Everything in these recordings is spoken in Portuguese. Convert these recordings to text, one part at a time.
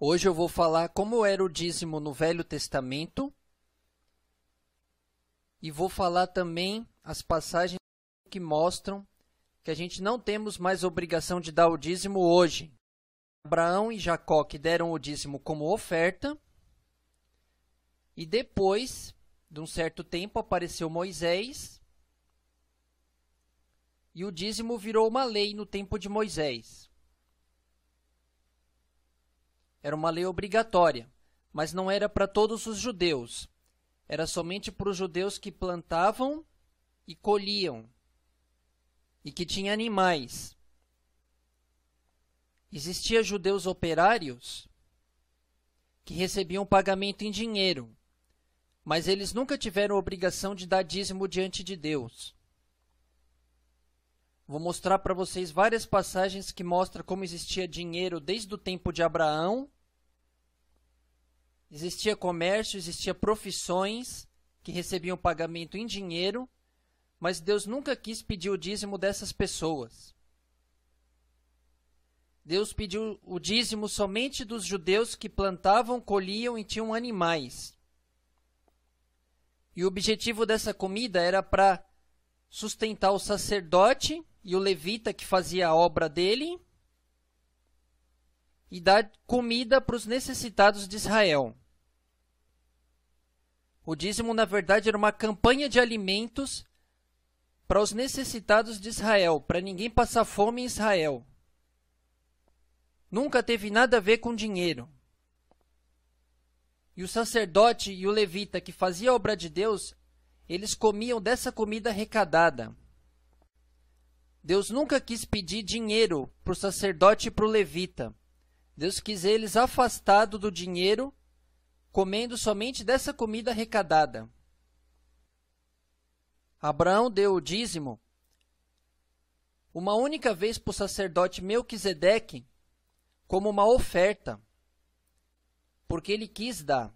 Hoje eu vou falar como era o dízimo no Velho Testamento e vou falar também as passagens que mostram que a gente não temos mais obrigação de dar o dízimo hoje. Abraão e Jacó que deram o dízimo como oferta e depois de um certo tempo apareceu Moisés e o dízimo virou uma lei no tempo de Moisés. Era uma lei obrigatória, mas não era para todos os judeus. Era somente para os judeus que plantavam e colhiam e que tinham animais. Existia judeus operários que recebiam pagamento em dinheiro, mas eles nunca tiveram obrigação de dar dízimo diante de Deus. Vou mostrar para vocês várias passagens que mostram como existia dinheiro desde o tempo de Abraão Existia comércio, existia profissões que recebiam pagamento em dinheiro, mas Deus nunca quis pedir o dízimo dessas pessoas. Deus pediu o dízimo somente dos judeus que plantavam, colhiam e tinham animais. E o objetivo dessa comida era para sustentar o sacerdote e o levita que fazia a obra dele e dar comida para os necessitados de Israel. O dízimo, na verdade, era uma campanha de alimentos para os necessitados de Israel, para ninguém passar fome em Israel. Nunca teve nada a ver com dinheiro. E o sacerdote e o levita que fazia a obra de Deus, eles comiam dessa comida arrecadada. Deus nunca quis pedir dinheiro para o sacerdote e para o levita. Deus quis eles afastados do dinheiro comendo somente dessa comida arrecadada. Abraão deu o dízimo uma única vez para o sacerdote Melquisedeque como uma oferta, porque ele quis dar.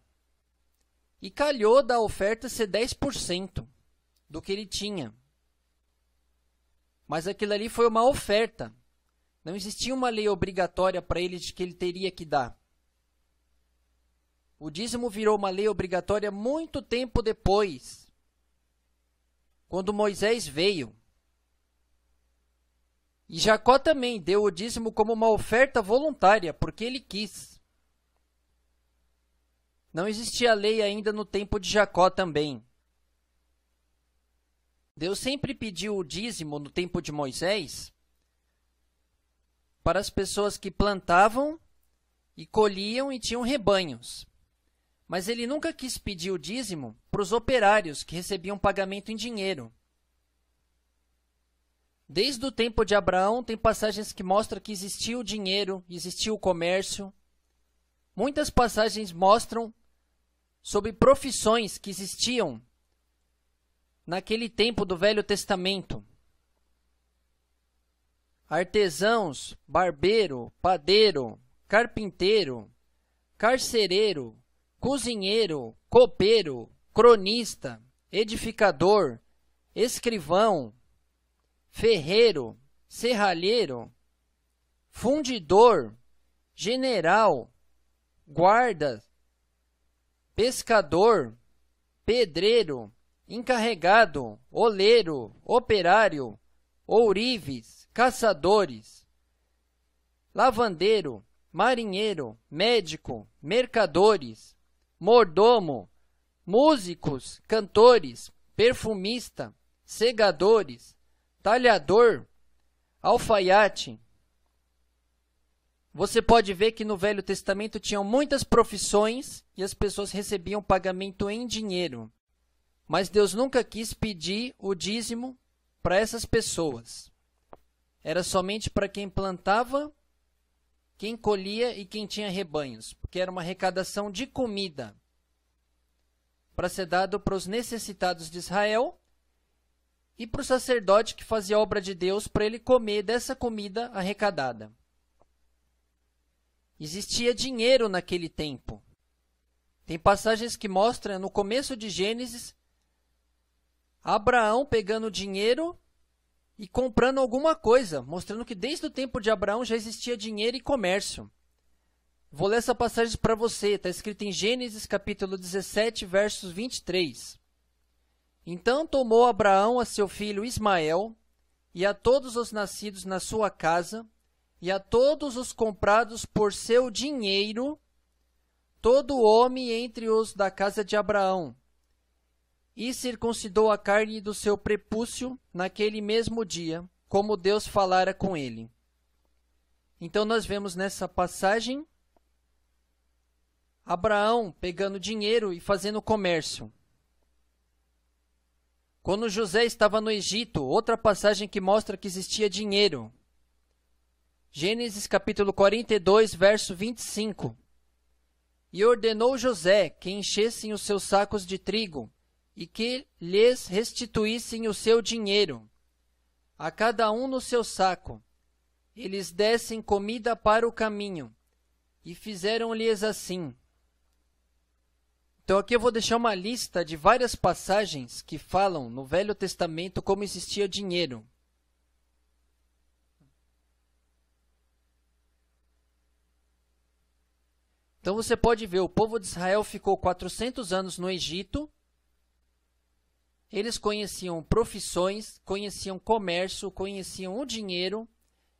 E calhou da oferta ser 10% do que ele tinha. Mas aquilo ali foi uma oferta. Não existia uma lei obrigatória para ele de que ele teria que dar. O dízimo virou uma lei obrigatória muito tempo depois, quando Moisés veio. E Jacó também deu o dízimo como uma oferta voluntária, porque ele quis. Não existia lei ainda no tempo de Jacó também. Deus sempre pediu o dízimo no tempo de Moisés para as pessoas que plantavam e colhiam e tinham rebanhos mas ele nunca quis pedir o dízimo para os operários que recebiam pagamento em dinheiro. Desde o tempo de Abraão, tem passagens que mostram que existia o dinheiro, existia o comércio. Muitas passagens mostram sobre profissões que existiam naquele tempo do Velho Testamento. Artesãos, barbeiro, padeiro, carpinteiro, carcereiro, cozinheiro, copeiro, cronista, edificador, escrivão, ferreiro, serralheiro, fundidor, general, guarda, pescador, pedreiro, encarregado, oleiro, operário, ourives, caçadores, lavandeiro, marinheiro, médico, mercadores, mordomo, músicos, cantores, perfumista, segadores, talhador, alfaiate. Você pode ver que no Velho Testamento tinham muitas profissões e as pessoas recebiam pagamento em dinheiro. Mas Deus nunca quis pedir o dízimo para essas pessoas. Era somente para quem plantava quem colhia e quem tinha rebanhos, porque era uma arrecadação de comida para ser dado para os necessitados de Israel e para o sacerdote que fazia a obra de Deus para ele comer dessa comida arrecadada. Existia dinheiro naquele tempo. Tem passagens que mostram no começo de Gênesis Abraão pegando dinheiro e comprando alguma coisa, mostrando que desde o tempo de Abraão já existia dinheiro e comércio. Vou ler essa passagem para você, está escrita em Gênesis capítulo 17, versos 23. Então tomou Abraão a seu filho Ismael, e a todos os nascidos na sua casa, e a todos os comprados por seu dinheiro, todo homem entre os da casa de Abraão, e circuncidou a carne do seu prepúcio naquele mesmo dia, como Deus falara com ele. Então nós vemos nessa passagem Abraão pegando dinheiro e fazendo comércio. Quando José estava no Egito, outra passagem que mostra que existia dinheiro. Gênesis capítulo 42, verso 25. E ordenou José que enchessem os seus sacos de trigo e que lhes restituíssem o seu dinheiro, a cada um no seu saco. Eles dessem comida para o caminho, e fizeram-lhes assim. Então aqui eu vou deixar uma lista de várias passagens que falam no Velho Testamento como existia dinheiro. Então você pode ver, o povo de Israel ficou 400 anos no Egito, eles conheciam profissões, conheciam comércio, conheciam o dinheiro.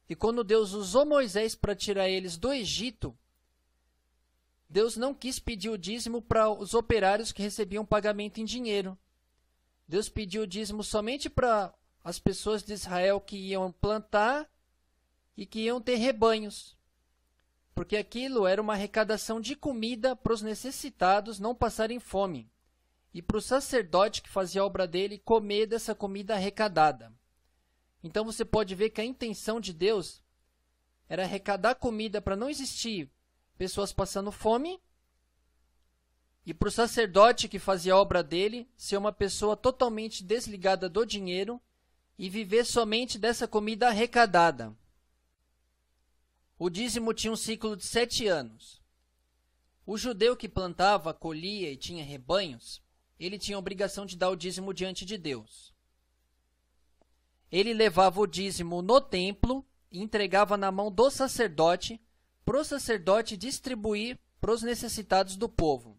E quando Deus usou Moisés para tirar eles do Egito, Deus não quis pedir o dízimo para os operários que recebiam pagamento em dinheiro. Deus pediu o dízimo somente para as pessoas de Israel que iam plantar e que iam ter rebanhos. Porque aquilo era uma arrecadação de comida para os necessitados não passarem fome e para o sacerdote que fazia a obra dele comer dessa comida arrecadada. Então você pode ver que a intenção de Deus era arrecadar comida para não existir pessoas passando fome e para o sacerdote que fazia a obra dele ser uma pessoa totalmente desligada do dinheiro e viver somente dessa comida arrecadada. O dízimo tinha um ciclo de sete anos. O judeu que plantava, colhia e tinha rebanhos ele tinha a obrigação de dar o dízimo diante de Deus. Ele levava o dízimo no templo e entregava na mão do sacerdote, para o sacerdote distribuir para os necessitados do povo.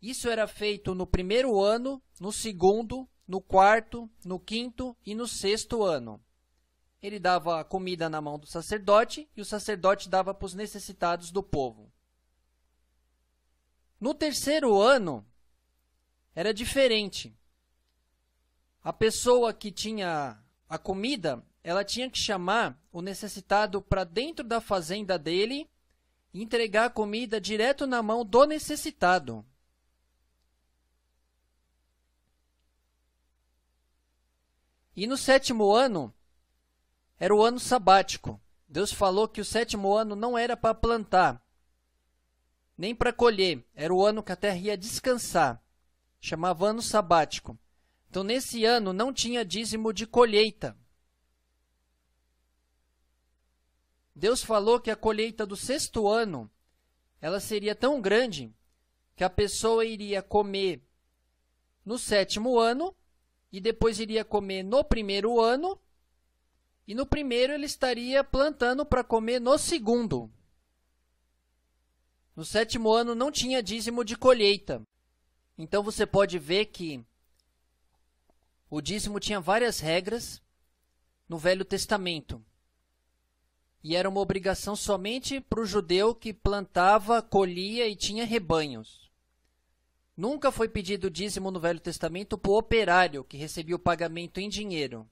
Isso era feito no primeiro ano, no segundo, no quarto, no quinto e no sexto ano. Ele dava a comida na mão do sacerdote e o sacerdote dava para os necessitados do povo. No terceiro ano, era diferente. A pessoa que tinha a comida, ela tinha que chamar o necessitado para dentro da fazenda dele e entregar a comida direto na mão do necessitado. E no sétimo ano, era o ano sabático. Deus falou que o sétimo ano não era para plantar, nem para colher, era o ano que a terra ia descansar chamava ano sabático. Então, nesse ano não tinha dízimo de colheita. Deus falou que a colheita do sexto ano ela seria tão grande que a pessoa iria comer no sétimo ano e depois iria comer no primeiro ano e no primeiro ele estaria plantando para comer no segundo. No sétimo ano não tinha dízimo de colheita. Então você pode ver que o dízimo tinha várias regras no Velho Testamento. E era uma obrigação somente para o judeu que plantava, colhia e tinha rebanhos. Nunca foi pedido dízimo no Velho Testamento para o operário que recebia o pagamento em dinheiro.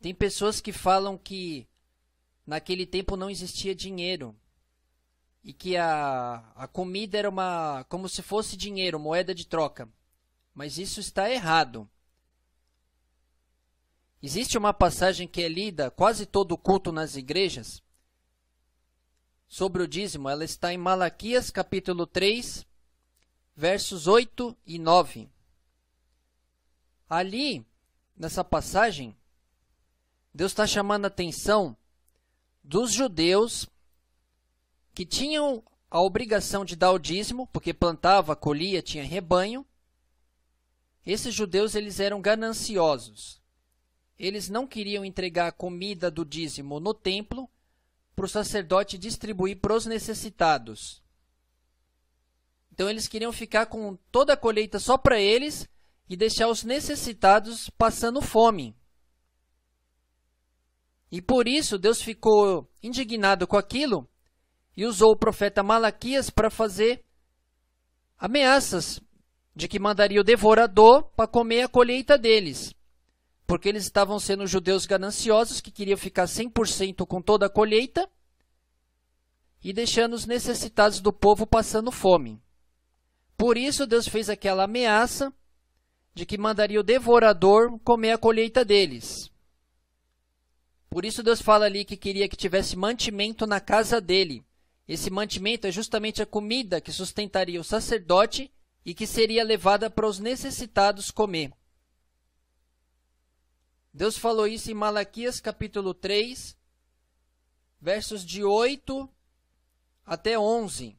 Tem pessoas que falam que naquele tempo não existia dinheiro e que a, a comida era uma como se fosse dinheiro, moeda de troca. Mas isso está errado. Existe uma passagem que é lida quase todo o culto nas igrejas sobre o dízimo, ela está em Malaquias capítulo 3, versos 8 e 9. Ali, nessa passagem, Deus está chamando a atenção dos judeus que tinham a obrigação de dar o dízimo, porque plantava, colhia, tinha rebanho. Esses judeus eles eram gananciosos. Eles não queriam entregar a comida do dízimo no templo para o sacerdote distribuir para os necessitados. Então eles queriam ficar com toda a colheita só para eles e deixar os necessitados passando fome. E por isso Deus ficou indignado com aquilo e usou o profeta Malaquias para fazer ameaças de que mandaria o devorador para comer a colheita deles, porque eles estavam sendo judeus gananciosos que queriam ficar 100% com toda a colheita e deixando os necessitados do povo passando fome. Por isso Deus fez aquela ameaça de que mandaria o devorador comer a colheita deles. Por isso Deus fala ali que queria que tivesse mantimento na casa dele. Esse mantimento é justamente a comida que sustentaria o sacerdote e que seria levada para os necessitados comer. Deus falou isso em Malaquias capítulo 3, versos de 8 até 11.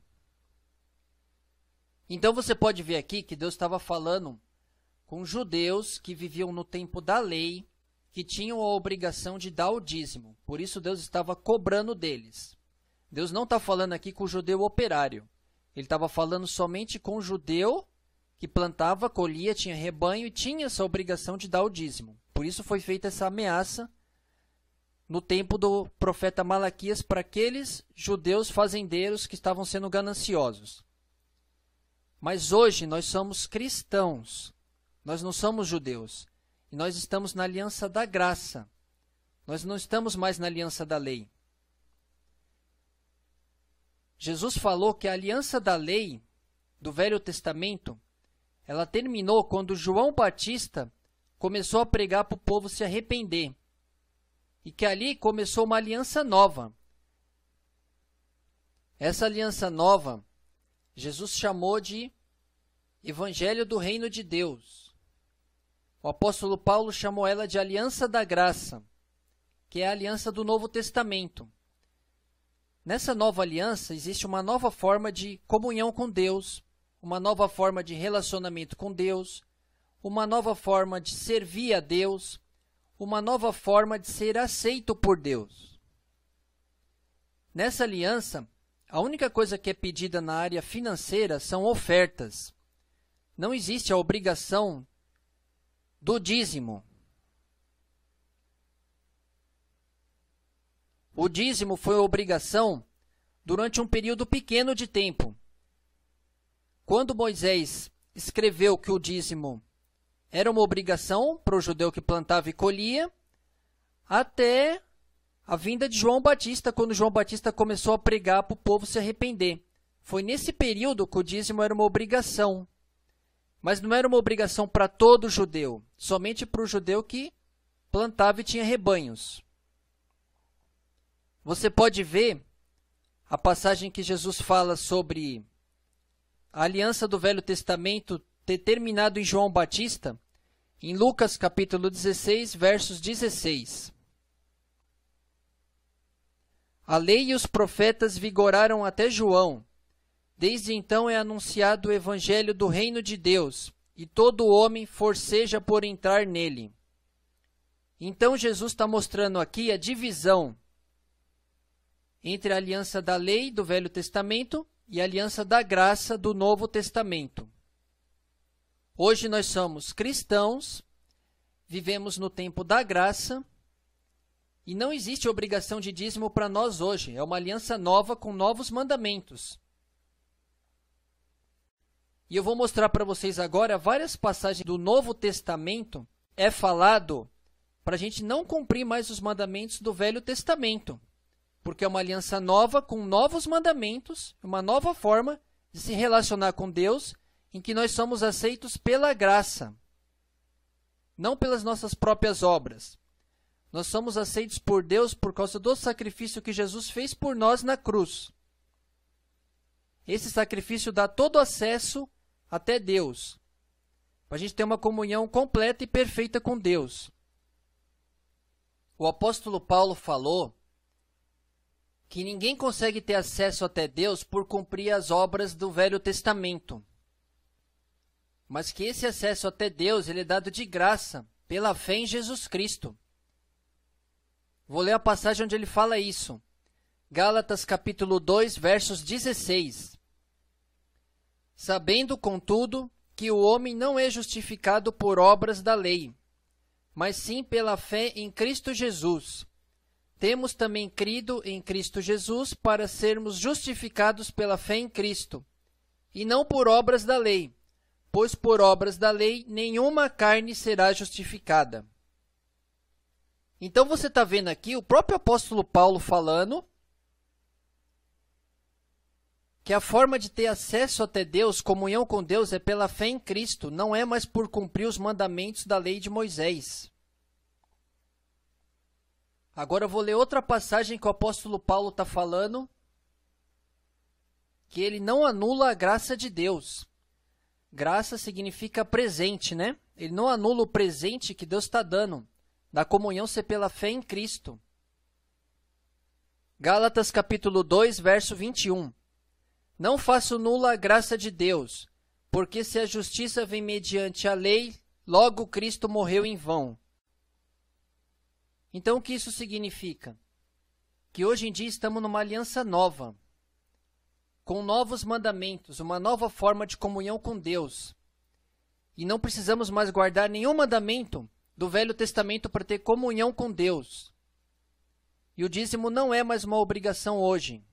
Então você pode ver aqui que Deus estava falando com judeus que viviam no tempo da lei, que tinham a obrigação de dar o dízimo. Por isso Deus estava cobrando deles. Deus não está falando aqui com o judeu operário. Ele estava falando somente com o judeu que plantava, colhia, tinha rebanho e tinha essa obrigação de dar o dízimo. Por isso foi feita essa ameaça no tempo do profeta Malaquias para aqueles judeus fazendeiros que estavam sendo gananciosos. Mas hoje nós somos cristãos, nós não somos judeus, e nós estamos na aliança da graça. Nós não estamos mais na aliança da lei. Jesus falou que a aliança da lei do Velho Testamento, ela terminou quando João Batista começou a pregar para o povo se arrepender. E que ali começou uma aliança nova. Essa aliança nova, Jesus chamou de Evangelho do Reino de Deus. O apóstolo Paulo chamou ela de Aliança da Graça, que é a aliança do Novo Testamento. Nessa nova aliança existe uma nova forma de comunhão com Deus, uma nova forma de relacionamento com Deus, uma nova forma de servir a Deus, uma nova forma de ser aceito por Deus. Nessa aliança, a única coisa que é pedida na área financeira são ofertas. Não existe a obrigação do dízimo. O dízimo foi obrigação durante um período pequeno de tempo. Quando Moisés escreveu que o dízimo era uma obrigação para o judeu que plantava e colhia, até a vinda de João Batista, quando João Batista começou a pregar para o povo se arrepender. Foi nesse período que o dízimo era uma obrigação. Mas não era uma obrigação para todo judeu, somente para o judeu que plantava e tinha rebanhos. Você pode ver a passagem que Jesus fala sobre a aliança do Velho Testamento ter terminado em João Batista, em Lucas capítulo 16, versos 16. A lei e os profetas vigoraram até João. Desde então é anunciado o evangelho do reino de Deus, e todo homem forceja por entrar nele. Então Jesus está mostrando aqui a divisão entre a aliança da lei do Velho Testamento e a aliança da graça do Novo Testamento. Hoje nós somos cristãos, vivemos no tempo da graça e não existe obrigação de dízimo para nós hoje. É uma aliança nova com novos mandamentos. E eu vou mostrar para vocês agora várias passagens do Novo Testamento é falado para a gente não cumprir mais os mandamentos do Velho Testamento porque é uma aliança nova com novos mandamentos, uma nova forma de se relacionar com Deus, em que nós somos aceitos pela graça, não pelas nossas próprias obras. Nós somos aceitos por Deus por causa do sacrifício que Jesus fez por nós na cruz. Esse sacrifício dá todo acesso até Deus, para a gente ter uma comunhão completa e perfeita com Deus. O apóstolo Paulo falou que ninguém consegue ter acesso até Deus por cumprir as obras do Velho Testamento. Mas que esse acesso até Deus ele é dado de graça, pela fé em Jesus Cristo. Vou ler a passagem onde ele fala isso. Gálatas capítulo 2, versos 16. Sabendo, contudo, que o homem não é justificado por obras da lei, mas sim pela fé em Cristo Jesus. Temos também crido em Cristo Jesus para sermos justificados pela fé em Cristo, e não por obras da lei, pois por obras da lei nenhuma carne será justificada. Então você está vendo aqui o próprio apóstolo Paulo falando que a forma de ter acesso até Deus, comunhão com Deus, é pela fé em Cristo, não é mais por cumprir os mandamentos da lei de Moisés. Agora eu vou ler outra passagem que o apóstolo Paulo está falando, que ele não anula a graça de Deus. Graça significa presente, né? Ele não anula o presente que Deus está dando, da comunhão ser pela fé em Cristo. Gálatas capítulo 2, verso 21. Não faço nula a graça de Deus, porque se a justiça vem mediante a lei, logo Cristo morreu em vão. Então, o que isso significa? Que hoje em dia estamos numa aliança nova, com novos mandamentos, uma nova forma de comunhão com Deus. E não precisamos mais guardar nenhum mandamento do Velho Testamento para ter comunhão com Deus. E o dízimo não é mais uma obrigação hoje.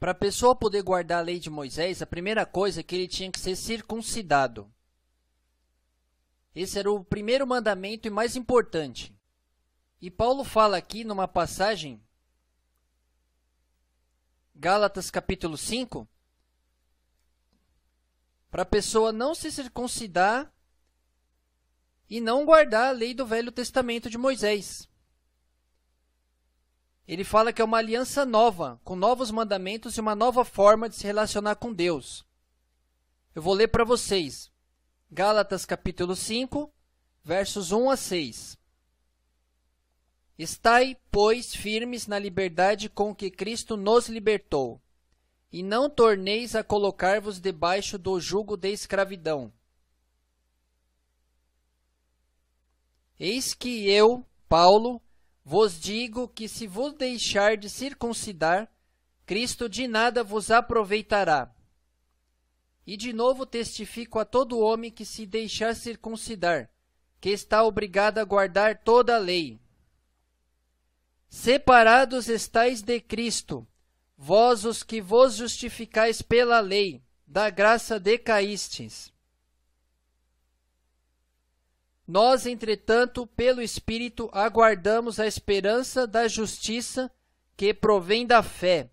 Para a pessoa poder guardar a lei de Moisés, a primeira coisa é que ele tinha que ser circuncidado. Esse era o primeiro mandamento e mais importante. E Paulo fala aqui numa passagem, Gálatas capítulo 5, para a pessoa não se circuncidar e não guardar a lei do Velho Testamento de Moisés. Ele fala que é uma aliança nova, com novos mandamentos e uma nova forma de se relacionar com Deus. Eu vou ler para vocês. Gálatas capítulo 5, versos 1 a 6. Estai, pois, firmes na liberdade com que Cristo nos libertou, e não torneis a colocar-vos debaixo do jugo de escravidão. Eis que eu, Paulo, vos digo que se vos deixar de circuncidar, Cristo de nada vos aproveitará. E de novo testifico a todo homem que se deixar circuncidar, que está obrigado a guardar toda a lei. Separados estáis de Cristo, vós os que vos justificais pela lei, da graça decaístes. Nós, entretanto, pelo Espírito, aguardamos a esperança da justiça que provém da fé.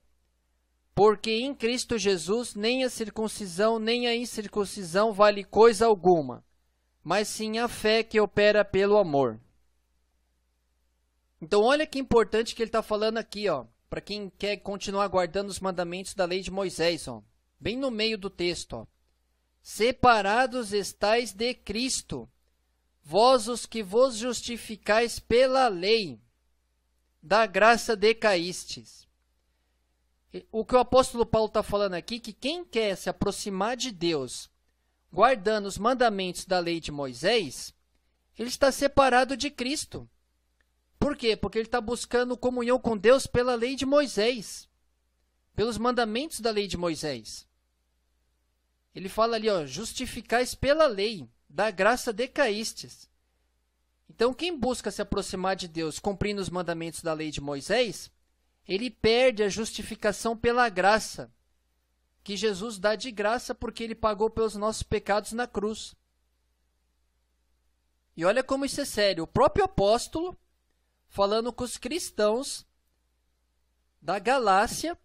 Porque em Cristo Jesus nem a circuncisão nem a incircuncisão vale coisa alguma, mas sim a fé que opera pelo amor. Então olha que importante que ele está falando aqui, ó, para quem quer continuar guardando os mandamentos da lei de Moisés, ó, bem no meio do texto, ó. Separados estais de Cristo, vós os que vos justificais pela lei, da graça decaístes o que o apóstolo Paulo está falando aqui, que quem quer se aproximar de Deus guardando os mandamentos da lei de Moisés, ele está separado de Cristo. Por quê? Porque ele está buscando comunhão com Deus pela lei de Moisés, pelos mandamentos da lei de Moisés. Ele fala ali, ó, justificais pela lei, da graça decaístes. Então, quem busca se aproximar de Deus cumprindo os mandamentos da lei de Moisés, ele perde a justificação pela graça, que Jesus dá de graça porque ele pagou pelos nossos pecados na cruz. E olha como isso é sério. O próprio apóstolo, falando com os cristãos da Galácia,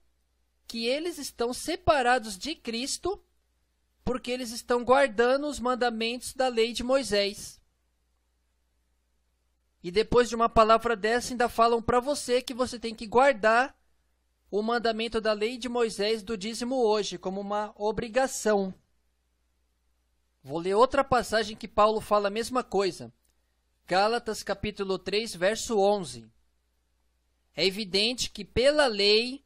que eles estão separados de Cristo porque eles estão guardando os mandamentos da lei de Moisés. E depois de uma palavra dessa, ainda falam para você que você tem que guardar o mandamento da lei de Moisés do dízimo hoje, como uma obrigação. Vou ler outra passagem que Paulo fala a mesma coisa. Gálatas capítulo 3, verso 11. É evidente que pela lei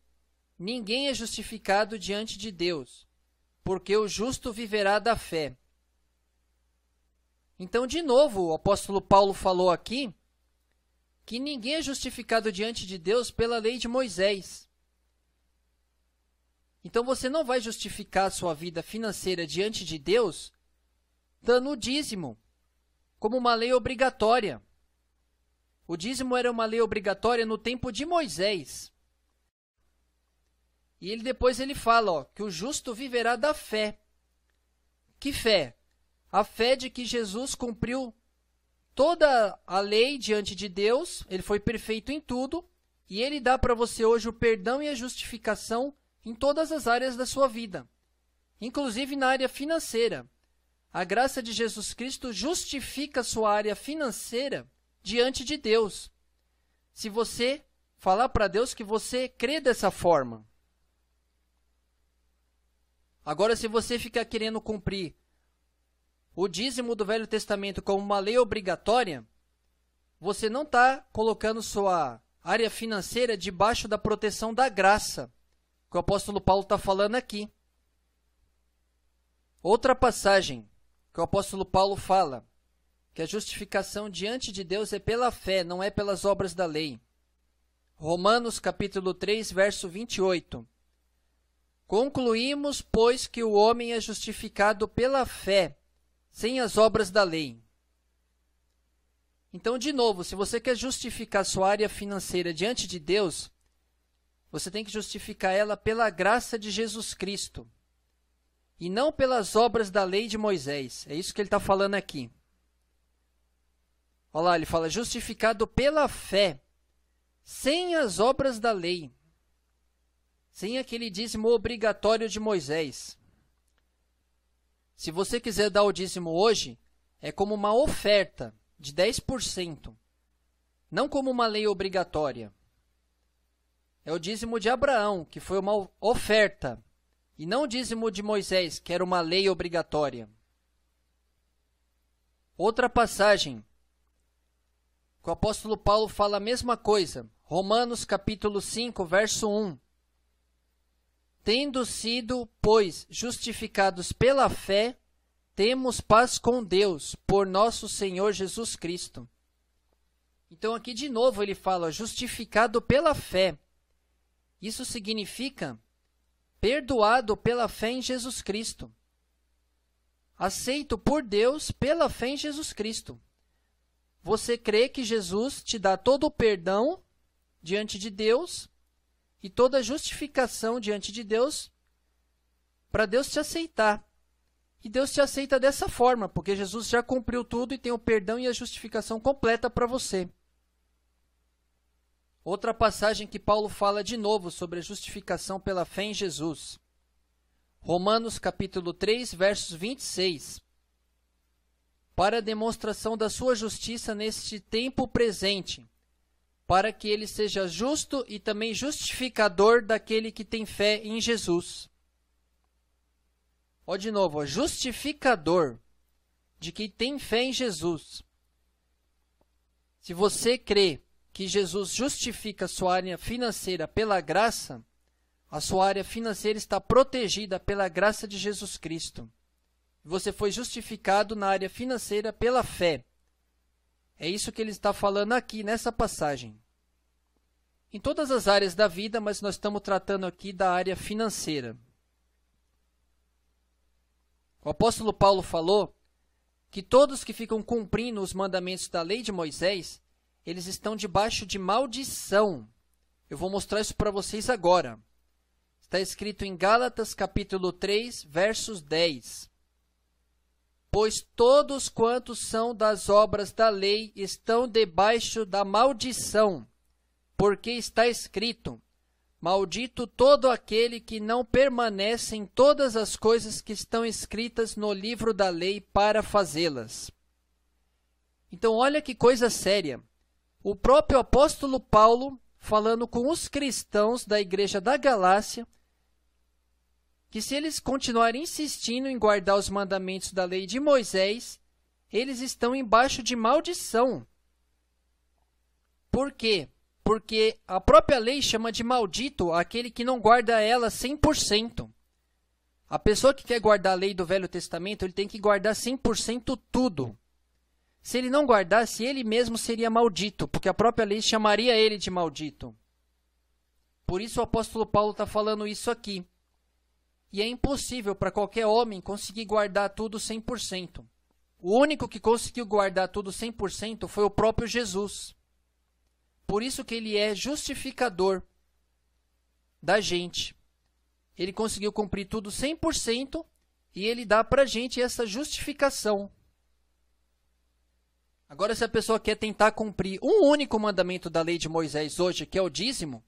ninguém é justificado diante de Deus, porque o justo viverá da fé. Então, de novo, o apóstolo Paulo falou aqui que ninguém é justificado diante de Deus pela lei de Moisés. Então você não vai justificar sua vida financeira diante de Deus dando o dízimo como uma lei obrigatória. O dízimo era uma lei obrigatória no tempo de Moisés. E ele depois ele fala, ó, que o justo viverá da fé. Que fé? A fé de que Jesus cumpriu toda a lei diante de Deus, ele foi perfeito em tudo, e ele dá para você hoje o perdão e a justificação em todas as áreas da sua vida, inclusive na área financeira. A graça de Jesus Cristo justifica sua área financeira diante de Deus. Se você falar para Deus que você crê dessa forma. Agora, se você ficar querendo cumprir o dízimo do Velho Testamento como uma lei obrigatória, você não está colocando sua área financeira debaixo da proteção da graça, que o apóstolo Paulo está falando aqui. Outra passagem que o apóstolo Paulo fala, que a justificação diante de Deus é pela fé, não é pelas obras da lei. Romanos capítulo 3, verso 28. Concluímos, pois, que o homem é justificado pela fé, sem as obras da lei. Então, de novo, se você quer justificar sua área financeira diante de Deus, você tem que justificar ela pela graça de Jesus Cristo e não pelas obras da lei de Moisés. É isso que ele está falando aqui. Olha lá, ele fala: justificado pela fé, sem as obras da lei, sem aquele dízimo obrigatório de Moisés. Se você quiser dar o dízimo hoje, é como uma oferta de 10%, não como uma lei obrigatória. É o dízimo de Abraão, que foi uma oferta, e não o dízimo de Moisés, que era uma lei obrigatória. Outra passagem que o apóstolo Paulo fala a mesma coisa, Romanos capítulo 5, verso 1. Tendo sido, pois, justificados pela fé, temos paz com Deus, por nosso Senhor Jesus Cristo. Então, aqui de novo ele fala, justificado pela fé. Isso significa perdoado pela fé em Jesus Cristo. Aceito por Deus pela fé em Jesus Cristo. Você crê que Jesus te dá todo o perdão diante de Deus e toda justificação diante de Deus para Deus te aceitar. E Deus te aceita dessa forma, porque Jesus já cumpriu tudo e tem o perdão e a justificação completa para você. Outra passagem que Paulo fala de novo sobre a justificação pela fé em Jesus. Romanos capítulo 3, versos 26. Para a demonstração da sua justiça neste tempo presente, para que ele seja justo e também justificador daquele que tem fé em Jesus. Ó, de novo, ó, justificador de quem tem fé em Jesus. Se você crê que Jesus justifica sua área financeira pela graça, a sua área financeira está protegida pela graça de Jesus Cristo. Você foi justificado na área financeira pela fé. É isso que ele está falando aqui nessa passagem. Em todas as áreas da vida, mas nós estamos tratando aqui da área financeira. O apóstolo Paulo falou que todos que ficam cumprindo os mandamentos da lei de Moisés, eles estão debaixo de maldição. Eu vou mostrar isso para vocês agora. Está escrito em Gálatas capítulo 3, versos 10 pois todos quantos são das obras da lei estão debaixo da maldição, porque está escrito: Maldito todo aquele que não permanece em todas as coisas que estão escritas no livro da lei para fazê-las. Então, olha que coisa séria. O próprio apóstolo Paulo, falando com os cristãos da igreja da Galácia, que se eles continuarem insistindo em guardar os mandamentos da lei de Moisés, eles estão embaixo de maldição. Por quê? Porque a própria lei chama de maldito aquele que não guarda ela 100%. A pessoa que quer guardar a lei do Velho Testamento, ele tem que guardar 100% tudo. Se ele não guardasse, ele mesmo seria maldito, porque a própria lei chamaria ele de maldito. Por isso o apóstolo Paulo está falando isso aqui e é impossível para qualquer homem conseguir guardar tudo 100%. O único que conseguiu guardar tudo 100% foi o próprio Jesus. Por isso que ele é justificador da gente. Ele conseguiu cumprir tudo 100% e ele dá para a gente essa justificação. Agora, se a pessoa quer tentar cumprir um único mandamento da lei de Moisés hoje, que é o dízimo,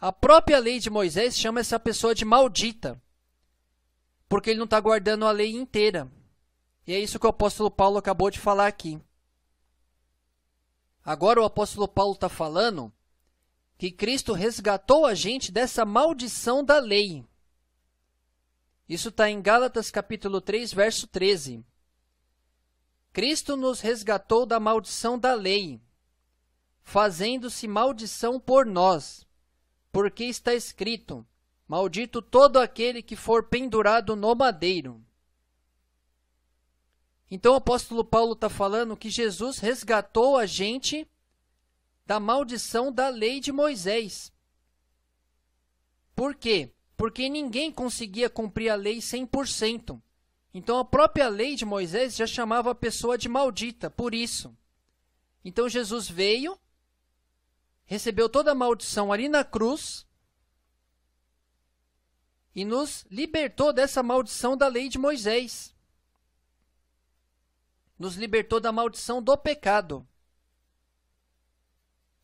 a própria lei de Moisés chama essa pessoa de maldita porque ele não está guardando a lei inteira. E é isso que o apóstolo Paulo acabou de falar aqui. Agora o apóstolo Paulo está falando que Cristo resgatou a gente dessa maldição da lei. Isso está em Gálatas capítulo 3, verso 13. Cristo nos resgatou da maldição da lei, fazendo-se maldição por nós, porque está escrito: Maldito todo aquele que for pendurado no madeiro. Então o apóstolo Paulo está falando que Jesus resgatou a gente da maldição da lei de Moisés. Por quê? Porque ninguém conseguia cumprir a lei 100%. Então a própria lei de Moisés já chamava a pessoa de maldita, por isso. Então Jesus veio, recebeu toda a maldição ali na cruz, e nos libertou dessa maldição da lei de Moisés. Nos libertou da maldição do pecado.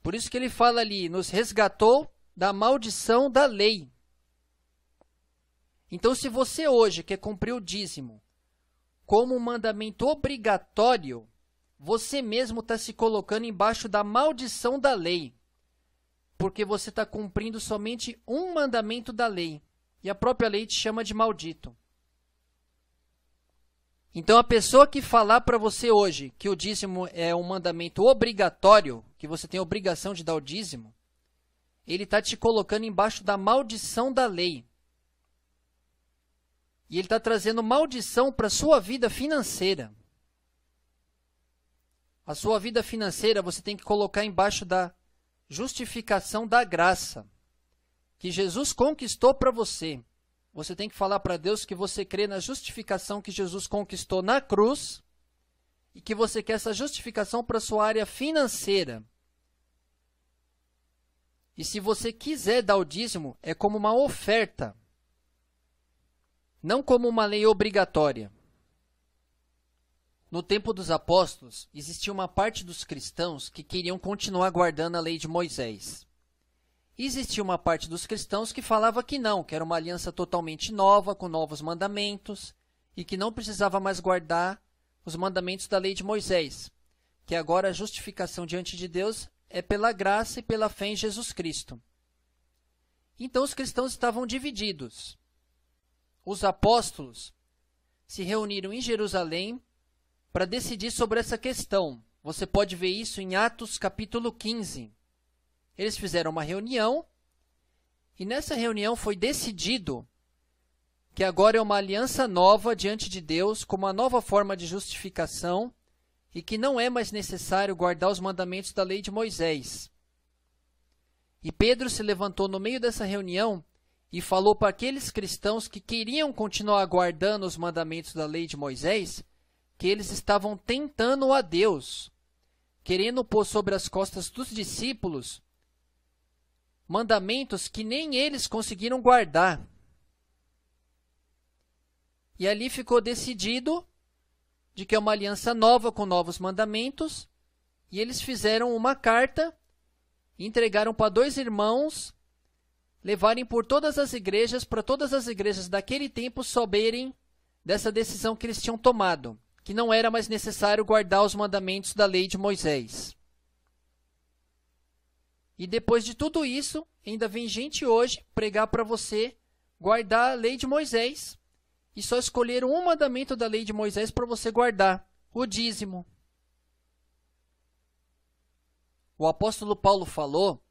Por isso que ele fala ali, nos resgatou da maldição da lei. Então, se você hoje quer cumprir o dízimo como um mandamento obrigatório, você mesmo está se colocando embaixo da maldição da lei, porque você está cumprindo somente um mandamento da lei, e a própria lei te chama de maldito. Então, a pessoa que falar para você hoje que o dízimo é um mandamento obrigatório, que você tem a obrigação de dar o dízimo, ele está te colocando embaixo da maldição da lei. E ele está trazendo maldição para a sua vida financeira. A sua vida financeira você tem que colocar embaixo da justificação da graça que Jesus conquistou para você, você tem que falar para Deus que você crê na justificação que Jesus conquistou na cruz e que você quer essa justificação para sua área financeira. E se você quiser dar o dízimo, é como uma oferta, não como uma lei obrigatória. No tempo dos apóstolos, existia uma parte dos cristãos que queriam continuar guardando a lei de Moisés. Existia uma parte dos cristãos que falava que não, que era uma aliança totalmente nova, com novos mandamentos, e que não precisava mais guardar os mandamentos da lei de Moisés, que agora a justificação diante de Deus é pela graça e pela fé em Jesus Cristo. Então os cristãos estavam divididos. Os apóstolos se reuniram em Jerusalém para decidir sobre essa questão. Você pode ver isso em Atos capítulo 15. Eles fizeram uma reunião e nessa reunião foi decidido que agora é uma aliança nova diante de Deus, com uma nova forma de justificação e que não é mais necessário guardar os mandamentos da lei de Moisés. E Pedro se levantou no meio dessa reunião e falou para aqueles cristãos que queriam continuar guardando os mandamentos da lei de Moisés, que eles estavam tentando a Deus, querendo pôr sobre as costas dos discípulos mandamentos que nem eles conseguiram guardar. E ali ficou decidido de que é uma aliança nova com novos mandamentos, e eles fizeram uma carta entregaram para dois irmãos levarem por todas as igrejas, para todas as igrejas daquele tempo souberem dessa decisão que eles tinham tomado, que não era mais necessário guardar os mandamentos da lei de Moisés. E depois de tudo isso, ainda vem gente hoje pregar para você guardar a lei de Moisés e só escolher um mandamento da lei de Moisés para você guardar: o dízimo. O apóstolo Paulo falou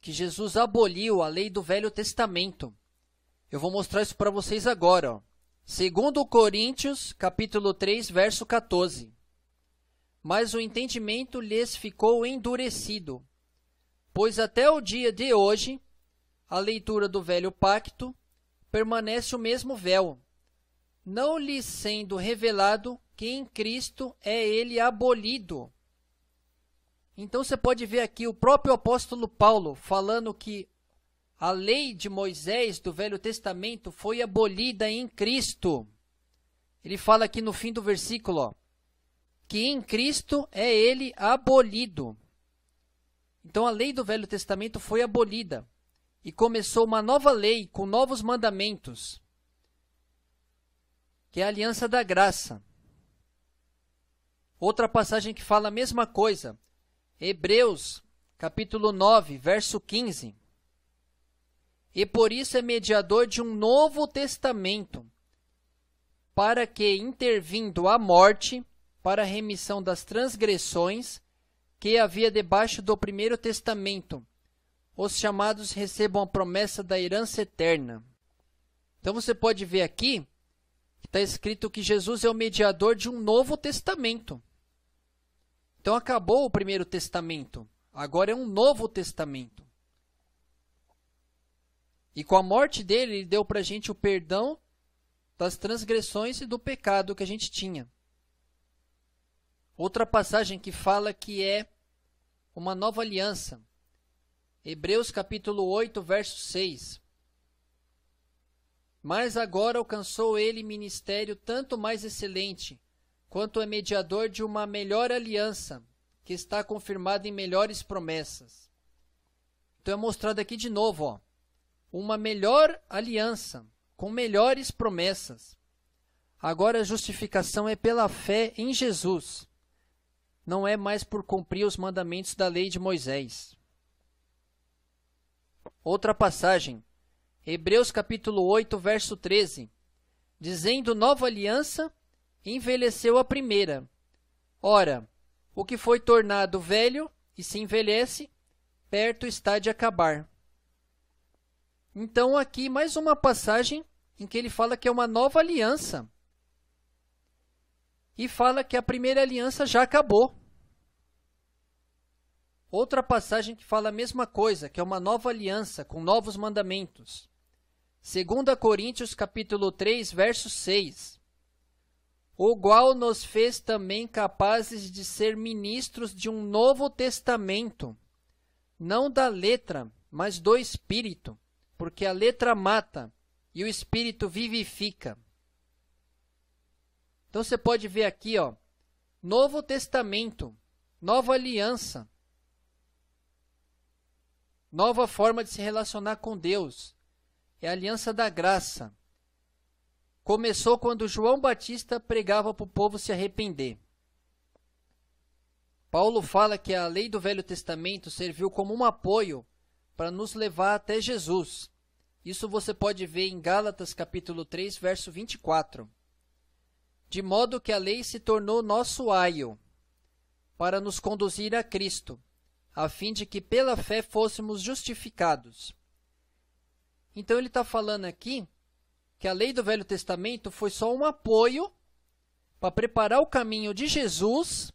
que Jesus aboliu a lei do Velho Testamento. Eu vou mostrar isso para vocês agora. Ó. Segundo Coríntios, capítulo 3, verso 14. Mas o entendimento lhes ficou endurecido pois até o dia de hoje a leitura do velho pacto permanece o mesmo véu, não lhe sendo revelado que em Cristo é ele abolido. Então você pode ver aqui o próprio apóstolo Paulo falando que a lei de Moisés do Velho Testamento foi abolida em Cristo. Ele fala aqui no fim do versículo ó, que em Cristo é ele abolido. Então a lei do Velho Testamento foi abolida e começou uma nova lei com novos mandamentos, que é a aliança da graça. Outra passagem que fala a mesma coisa, Hebreus, capítulo 9, verso 15. E por isso é mediador de um novo testamento, para que, intervindo a morte, para a remissão das transgressões, que havia debaixo do primeiro testamento. Os chamados recebam a promessa da herança eterna. Então você pode ver aqui que está escrito que Jesus é o mediador de um novo testamento. Então acabou o primeiro testamento. Agora é um novo testamento. E com a morte dele, ele deu para a gente o perdão das transgressões e do pecado que a gente tinha. Outra passagem que fala que é uma nova aliança. Hebreus capítulo 8, verso 6. Mas agora alcançou ele ministério tanto mais excelente, quanto é mediador de uma melhor aliança, que está confirmada em melhores promessas. Então é mostrado aqui de novo, ó, uma melhor aliança, com melhores promessas. Agora a justificação é pela fé em Jesus não é mais por cumprir os mandamentos da lei de Moisés. Outra passagem, Hebreus capítulo 8, verso 13, dizendo nova aliança, envelheceu a primeira. Ora, o que foi tornado velho e se envelhece, perto está de acabar. Então aqui mais uma passagem em que ele fala que é uma nova aliança e fala que a primeira aliança já acabou. Outra passagem que fala a mesma coisa, que é uma nova aliança com novos mandamentos. 2 Coríntios capítulo 3, verso 6. O qual nos fez também capazes de ser ministros de um novo testamento, não da letra, mas do espírito, porque a letra mata e o espírito vivifica. Então você pode ver aqui, ó, Novo Testamento, Nova Aliança, nova forma de se relacionar com Deus. É a aliança da graça. Começou quando João Batista pregava para o povo se arrepender. Paulo fala que a lei do Velho Testamento serviu como um apoio para nos levar até Jesus. Isso você pode ver em Gálatas capítulo 3, verso 24 de modo que a lei se tornou nosso aio, para nos conduzir a Cristo, a fim de que pela fé fôssemos justificados. Então ele está falando aqui que a lei do Velho Testamento foi só um apoio para preparar o caminho de Jesus,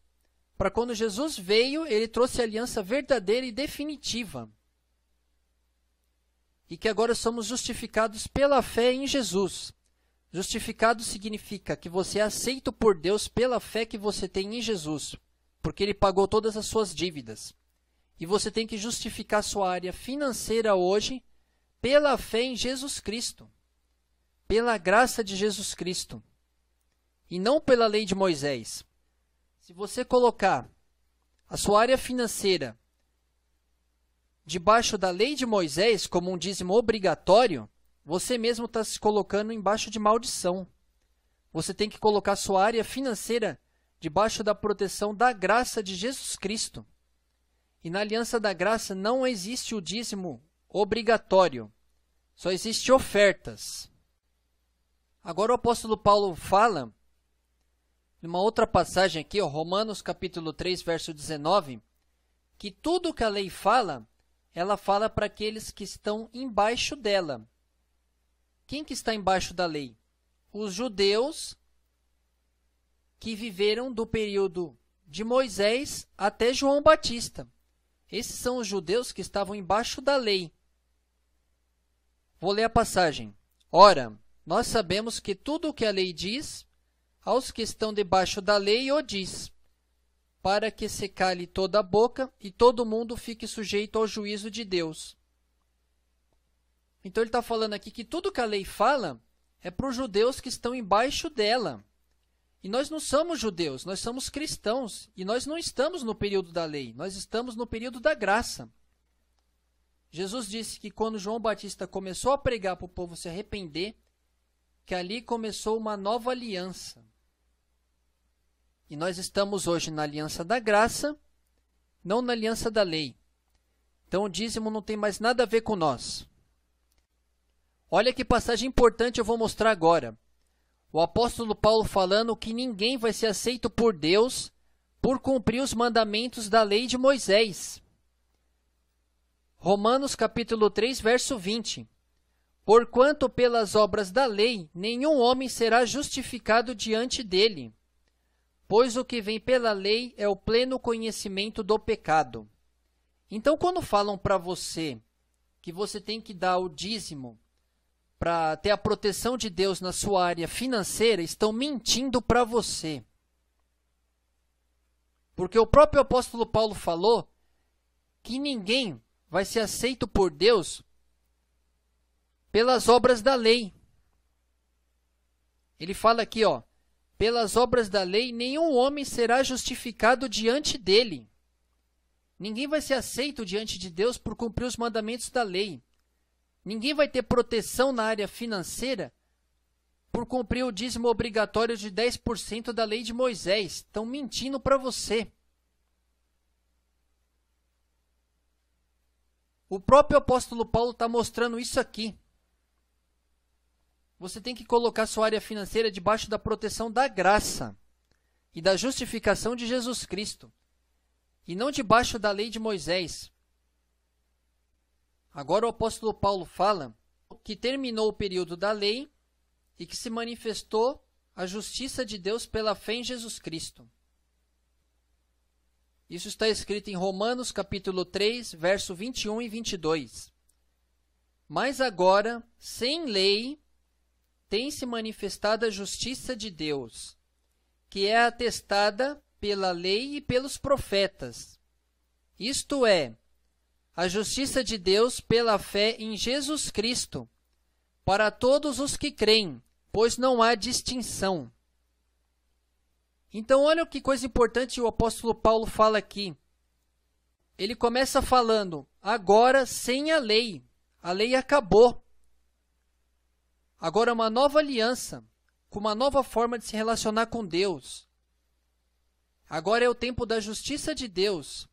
para quando Jesus veio, ele trouxe a aliança verdadeira e definitiva. E que agora somos justificados pela fé em Jesus. Justificado significa que você é aceito por Deus pela fé que você tem em Jesus, porque ele pagou todas as suas dívidas. E você tem que justificar sua área financeira hoje pela fé em Jesus Cristo, pela graça de Jesus Cristo, e não pela lei de Moisés. Se você colocar a sua área financeira debaixo da lei de Moisés como um dízimo obrigatório, você mesmo está se colocando embaixo de maldição. Você tem que colocar sua área financeira debaixo da proteção da graça de Jesus Cristo. E na aliança da graça não existe o dízimo obrigatório, só existe ofertas. Agora o apóstolo Paulo fala, em uma outra passagem aqui, ó, Romanos capítulo 3, verso 19, que tudo que a lei fala, ela fala para aqueles que estão embaixo dela. Quem que está embaixo da lei? Os judeus que viveram do período de Moisés até João Batista. Esses são os judeus que estavam embaixo da lei. Vou ler a passagem. Ora, nós sabemos que tudo o que a lei diz, aos que estão debaixo da lei o diz, para que se cale toda a boca e todo mundo fique sujeito ao juízo de Deus. Então ele está falando aqui que tudo que a lei fala é para os judeus que estão embaixo dela. E nós não somos judeus, nós somos cristãos. E nós não estamos no período da lei, nós estamos no período da graça. Jesus disse que quando João Batista começou a pregar para o povo se arrepender, que ali começou uma nova aliança. E nós estamos hoje na aliança da graça, não na aliança da lei. Então o dízimo não tem mais nada a ver com nós. Olha que passagem importante eu vou mostrar agora. O apóstolo Paulo falando que ninguém vai ser aceito por Deus por cumprir os mandamentos da lei de Moisés. Romanos capítulo 3, verso 20. Porquanto pelas obras da lei nenhum homem será justificado diante dele, pois o que vem pela lei é o pleno conhecimento do pecado. Então, quando falam para você que você tem que dar o dízimo para ter a proteção de Deus na sua área financeira estão mentindo para você. Porque o próprio apóstolo Paulo falou que ninguém vai ser aceito por Deus pelas obras da lei. Ele fala aqui, ó, pelas obras da lei nenhum homem será justificado diante dele. Ninguém vai ser aceito diante de Deus por cumprir os mandamentos da lei. Ninguém vai ter proteção na área financeira por cumprir o dízimo obrigatório de 10% da lei de Moisés. Estão mentindo para você. O próprio apóstolo Paulo está mostrando isso aqui. Você tem que colocar sua área financeira debaixo da proteção da graça e da justificação de Jesus Cristo, e não debaixo da lei de Moisés. Agora o apóstolo Paulo fala que terminou o período da lei e que se manifestou a justiça de Deus pela fé em Jesus Cristo. Isso está escrito em Romanos capítulo 3, verso 21 e 22. Mas agora, sem lei, tem se manifestado a justiça de Deus, que é atestada pela lei e pelos profetas. Isto é, a justiça de Deus pela fé em Jesus Cristo, para todos os que creem, pois não há distinção. Então, olha que coisa importante o apóstolo Paulo fala aqui. Ele começa falando: agora sem a lei, a lei acabou. Agora, uma nova aliança, com uma nova forma de se relacionar com Deus. Agora é o tempo da justiça de Deus,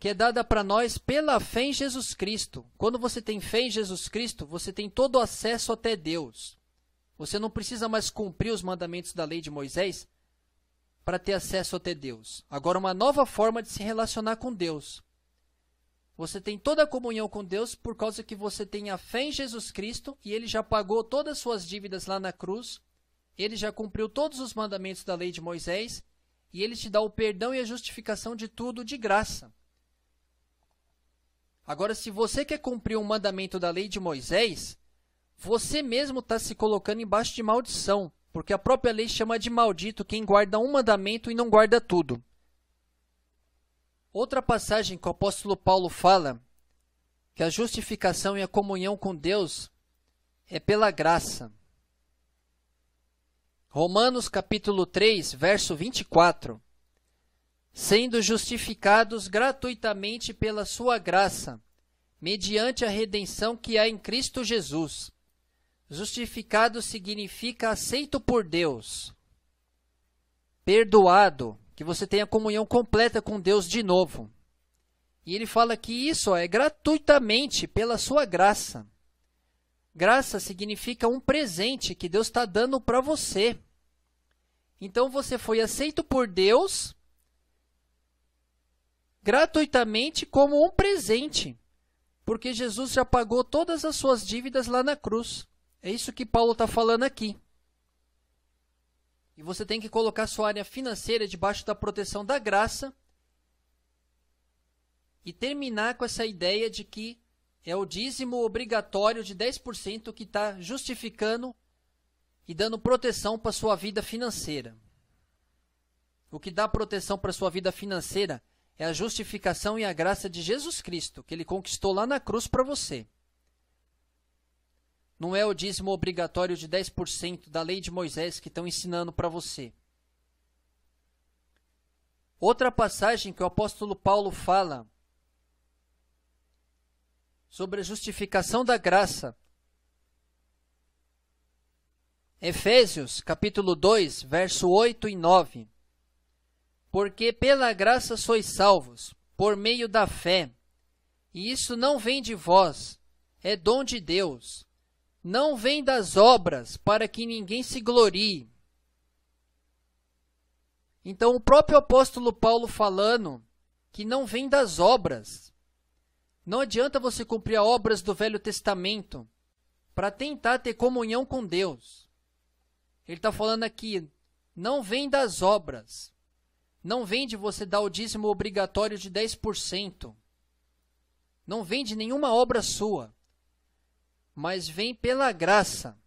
que é dada para nós pela fé em Jesus Cristo. Quando você tem fé em Jesus Cristo, você tem todo o acesso até Deus. Você não precisa mais cumprir os mandamentos da lei de Moisés para ter acesso até Deus. Agora, uma nova forma de se relacionar com Deus. Você tem toda a comunhão com Deus por causa que você tem a fé em Jesus Cristo e ele já pagou todas as suas dívidas lá na cruz, ele já cumpriu todos os mandamentos da lei de Moisés e ele te dá o perdão e a justificação de tudo de graça. Agora, se você quer cumprir um mandamento da lei de Moisés, você mesmo está se colocando embaixo de maldição, porque a própria lei chama de maldito quem guarda um mandamento e não guarda tudo. Outra passagem que o apóstolo Paulo fala que a justificação e a comunhão com Deus é pela graça. Romanos capítulo 3, verso 24 sendo justificados gratuitamente pela sua graça, mediante a redenção que há em Cristo Jesus. Justificado significa aceito por Deus, perdoado, que você tenha comunhão completa com Deus de novo. E ele fala que isso é gratuitamente pela sua graça. Graça significa um presente que Deus está dando para você. Então você foi aceito por Deus gratuitamente como um presente, porque Jesus já pagou todas as suas dívidas lá na cruz. É isso que Paulo está falando aqui. E você tem que colocar sua área financeira debaixo da proteção da graça e terminar com essa ideia de que é o dízimo obrigatório de 10% que está justificando e dando proteção para sua vida financeira. O que dá proteção para sua vida financeira é a justificação e a graça de Jesus Cristo, que ele conquistou lá na cruz para você. Não é o dízimo obrigatório de 10% da lei de Moisés que estão ensinando para você. Outra passagem que o apóstolo Paulo fala sobre a justificação da graça. Efésios, capítulo 2, verso 8 e 9. Porque pela graça sois salvos, por meio da fé. E isso não vem de vós, é dom de Deus. Não vem das obras, para que ninguém se glorie. Então, o próprio apóstolo Paulo falando que não vem das obras. Não adianta você cumprir as obras do Velho Testamento para tentar ter comunhão com Deus. Ele está falando aqui, não vem das obras. Não vende você dar o dízimo obrigatório de 10%. Não vende nenhuma obra sua. Mas vem pela graça.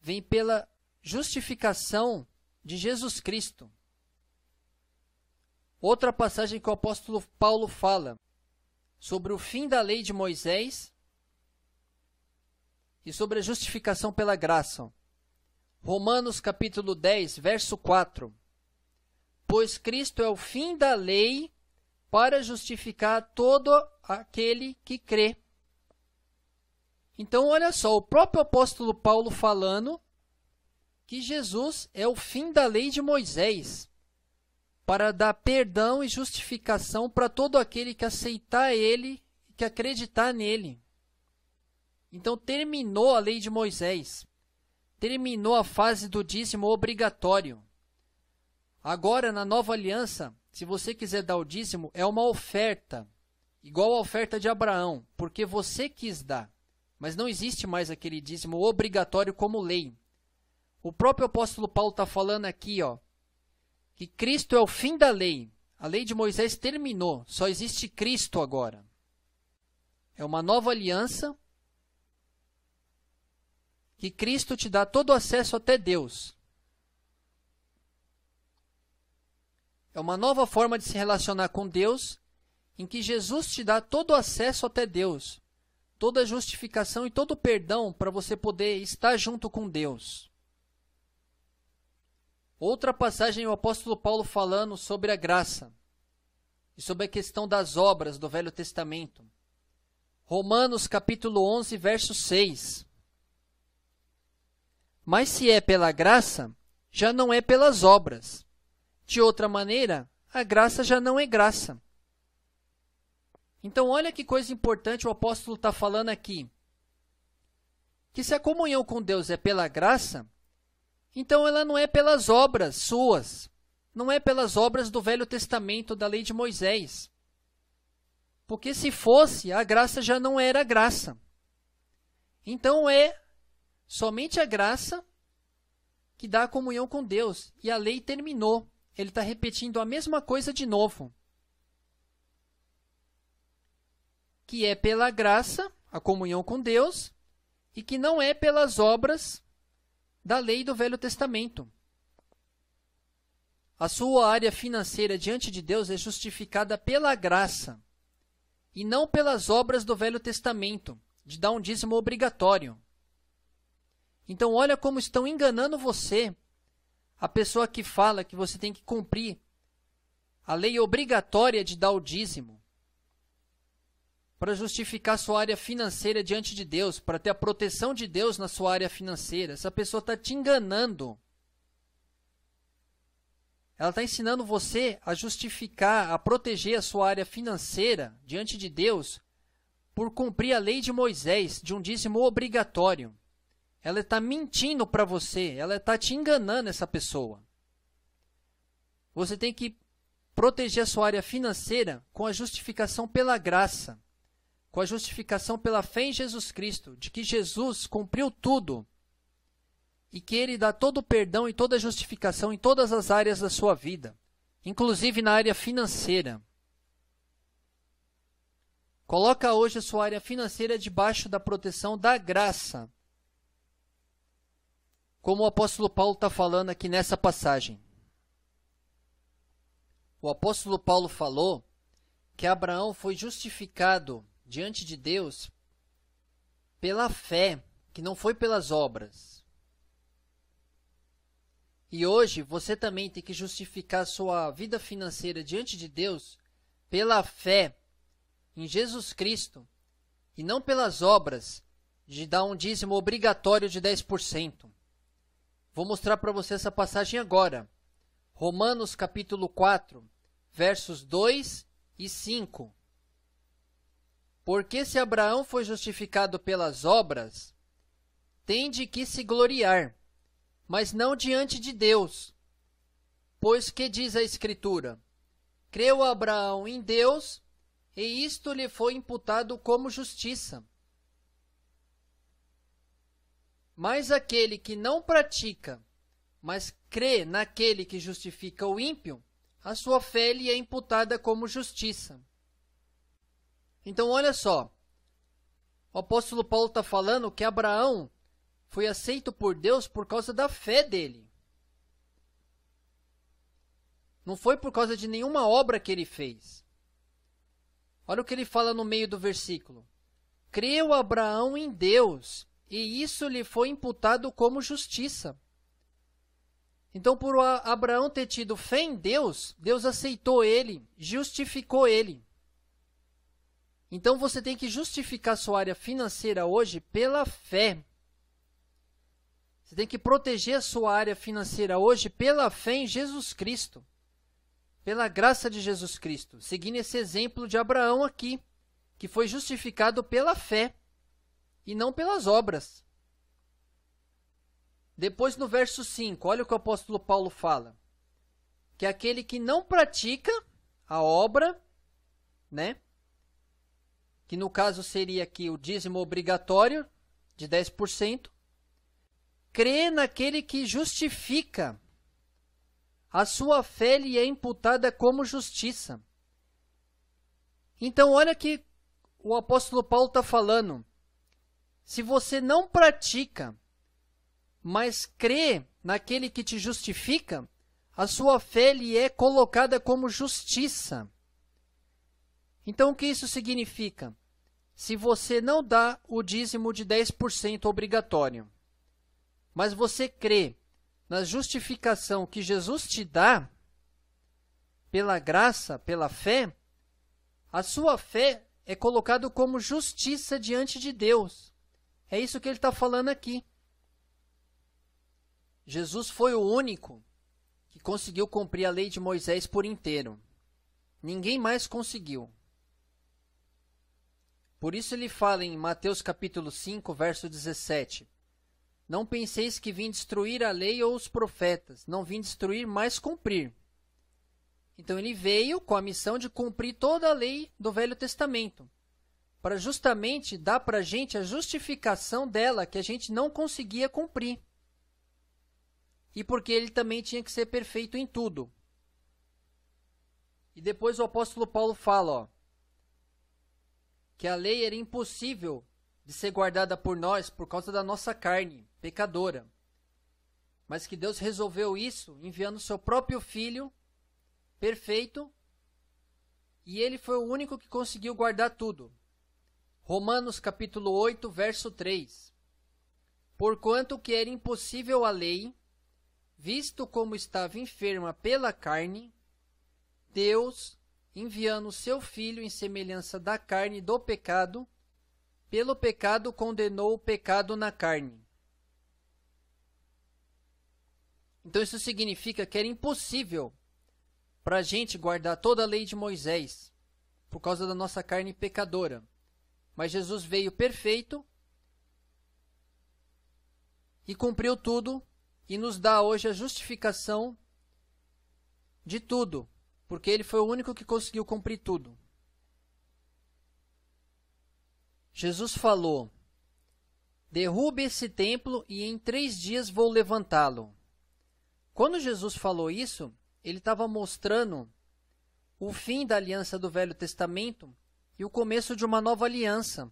Vem pela justificação de Jesus Cristo. Outra passagem que o apóstolo Paulo fala sobre o fim da lei de Moisés e sobre a justificação pela graça. Romanos capítulo 10, verso 4 pois Cristo é o fim da lei para justificar todo aquele que crê. Então, olha só, o próprio apóstolo Paulo falando que Jesus é o fim da lei de Moisés, para dar perdão e justificação para todo aquele que aceitar ele e que acreditar nele. Então, terminou a lei de Moisés, terminou a fase do dízimo obrigatório. Agora, na nova aliança, se você quiser dar o dízimo, é uma oferta, igual a oferta de Abraão, porque você quis dar. Mas não existe mais aquele dízimo obrigatório como lei. O próprio apóstolo Paulo está falando aqui, ó, que Cristo é o fim da lei. A lei de Moisés terminou, só existe Cristo agora. É uma nova aliança que Cristo te dá todo acesso até Deus. É uma nova forma de se relacionar com Deus, em que Jesus te dá todo o acesso até Deus, toda a justificação e todo o perdão para você poder estar junto com Deus. Outra passagem é o apóstolo Paulo falando sobre a graça e sobre a questão das obras do Velho Testamento. Romanos capítulo 11, verso 6. Mas se é pela graça, já não é pelas obras. De outra maneira, a graça já não é graça. Então, olha que coisa importante o apóstolo está falando aqui. Que se a comunhão com Deus é pela graça, então ela não é pelas obras suas, não é pelas obras do Velho Testamento da lei de Moisés. Porque se fosse, a graça já não era graça. Então é somente a graça que dá a comunhão com Deus, e a lei terminou ele está repetindo a mesma coisa de novo. Que é pela graça, a comunhão com Deus, e que não é pelas obras da lei do Velho Testamento. A sua área financeira diante de Deus é justificada pela graça e não pelas obras do Velho Testamento, de dar um dízimo obrigatório. Então, olha como estão enganando você a pessoa que fala que você tem que cumprir a lei obrigatória de dar o dízimo para justificar sua área financeira diante de Deus, para ter a proteção de Deus na sua área financeira. Essa pessoa está te enganando. Ela está ensinando você a justificar, a proteger a sua área financeira diante de Deus por cumprir a lei de Moisés de um dízimo obrigatório. Ela está mentindo para você, ela está te enganando essa pessoa. Você tem que proteger a sua área financeira com a justificação pela graça, com a justificação pela fé em Jesus Cristo, de que Jesus cumpriu tudo e que ele dá todo o perdão e toda a justificação em todas as áreas da sua vida, inclusive na área financeira. Coloca hoje a sua área financeira debaixo da proteção da graça como o apóstolo Paulo está falando aqui nessa passagem. O apóstolo Paulo falou que Abraão foi justificado diante de Deus pela fé, que não foi pelas obras. E hoje você também tem que justificar sua vida financeira diante de Deus pela fé em Jesus Cristo e não pelas obras de dar um dízimo obrigatório de 10%. Vou mostrar para você essa passagem agora. Romanos capítulo 4, versos 2 e 5. Porque se Abraão foi justificado pelas obras, tem de que se gloriar, mas não diante de Deus. Pois que diz a Escritura? Creu Abraão em Deus, e isto lhe foi imputado como justiça. Mas aquele que não pratica, mas crê naquele que justifica o ímpio, a sua fé lhe é imputada como justiça. Então, olha só. O apóstolo Paulo está falando que Abraão foi aceito por Deus por causa da fé dele. Não foi por causa de nenhuma obra que ele fez. Olha o que ele fala no meio do versículo. Creu Abraão em Deus, e isso lhe foi imputado como justiça. Então, por Abraão ter tido fé em Deus, Deus aceitou ele, justificou ele. Então, você tem que justificar sua área financeira hoje pela fé. Você tem que proteger a sua área financeira hoje pela fé em Jesus Cristo. Pela graça de Jesus Cristo. Seguindo esse exemplo de Abraão aqui, que foi justificado pela fé e não pelas obras. Depois no verso 5, olha o que o apóstolo Paulo fala. Que aquele que não pratica a obra, né? Que no caso seria aqui o dízimo obrigatório de 10%, crê naquele que justifica. A sua fé lhe é imputada como justiça. Então olha que o apóstolo Paulo está falando se você não pratica, mas crê naquele que te justifica, a sua fé lhe é colocada como justiça. Então, o que isso significa? Se você não dá o dízimo de 10% obrigatório, mas você crê na justificação que Jesus te dá, pela graça, pela fé, a sua fé é colocada como justiça diante de Deus. É isso que ele está falando aqui. Jesus foi o único que conseguiu cumprir a lei de Moisés por inteiro. Ninguém mais conseguiu. Por isso ele fala em Mateus capítulo 5, verso 17: Não penseis que vim destruir a lei ou os profetas, não vim destruir, mas cumprir. Então ele veio com a missão de cumprir toda a lei do Velho Testamento para justamente dar para a gente a justificação dela que a gente não conseguia cumprir. E porque ele também tinha que ser perfeito em tudo. E depois o apóstolo Paulo fala ó, que a lei era impossível de ser guardada por nós por causa da nossa carne pecadora. Mas que Deus resolveu isso enviando seu próprio filho perfeito e ele foi o único que conseguiu guardar tudo. Romanos capítulo 8, verso 3. Porquanto que era impossível a lei, visto como estava enferma pela carne, Deus, enviando seu filho em semelhança da carne do pecado, pelo pecado condenou o pecado na carne. Então isso significa que era impossível para a gente guardar toda a lei de Moisés, por causa da nossa carne pecadora. Mas Jesus veio perfeito e cumpriu tudo e nos dá hoje a justificação de tudo, porque ele foi o único que conseguiu cumprir tudo. Jesus falou: Derrube esse templo e em três dias vou levantá-lo. Quando Jesus falou isso, ele estava mostrando o fim da aliança do Velho Testamento e o começo de uma nova aliança.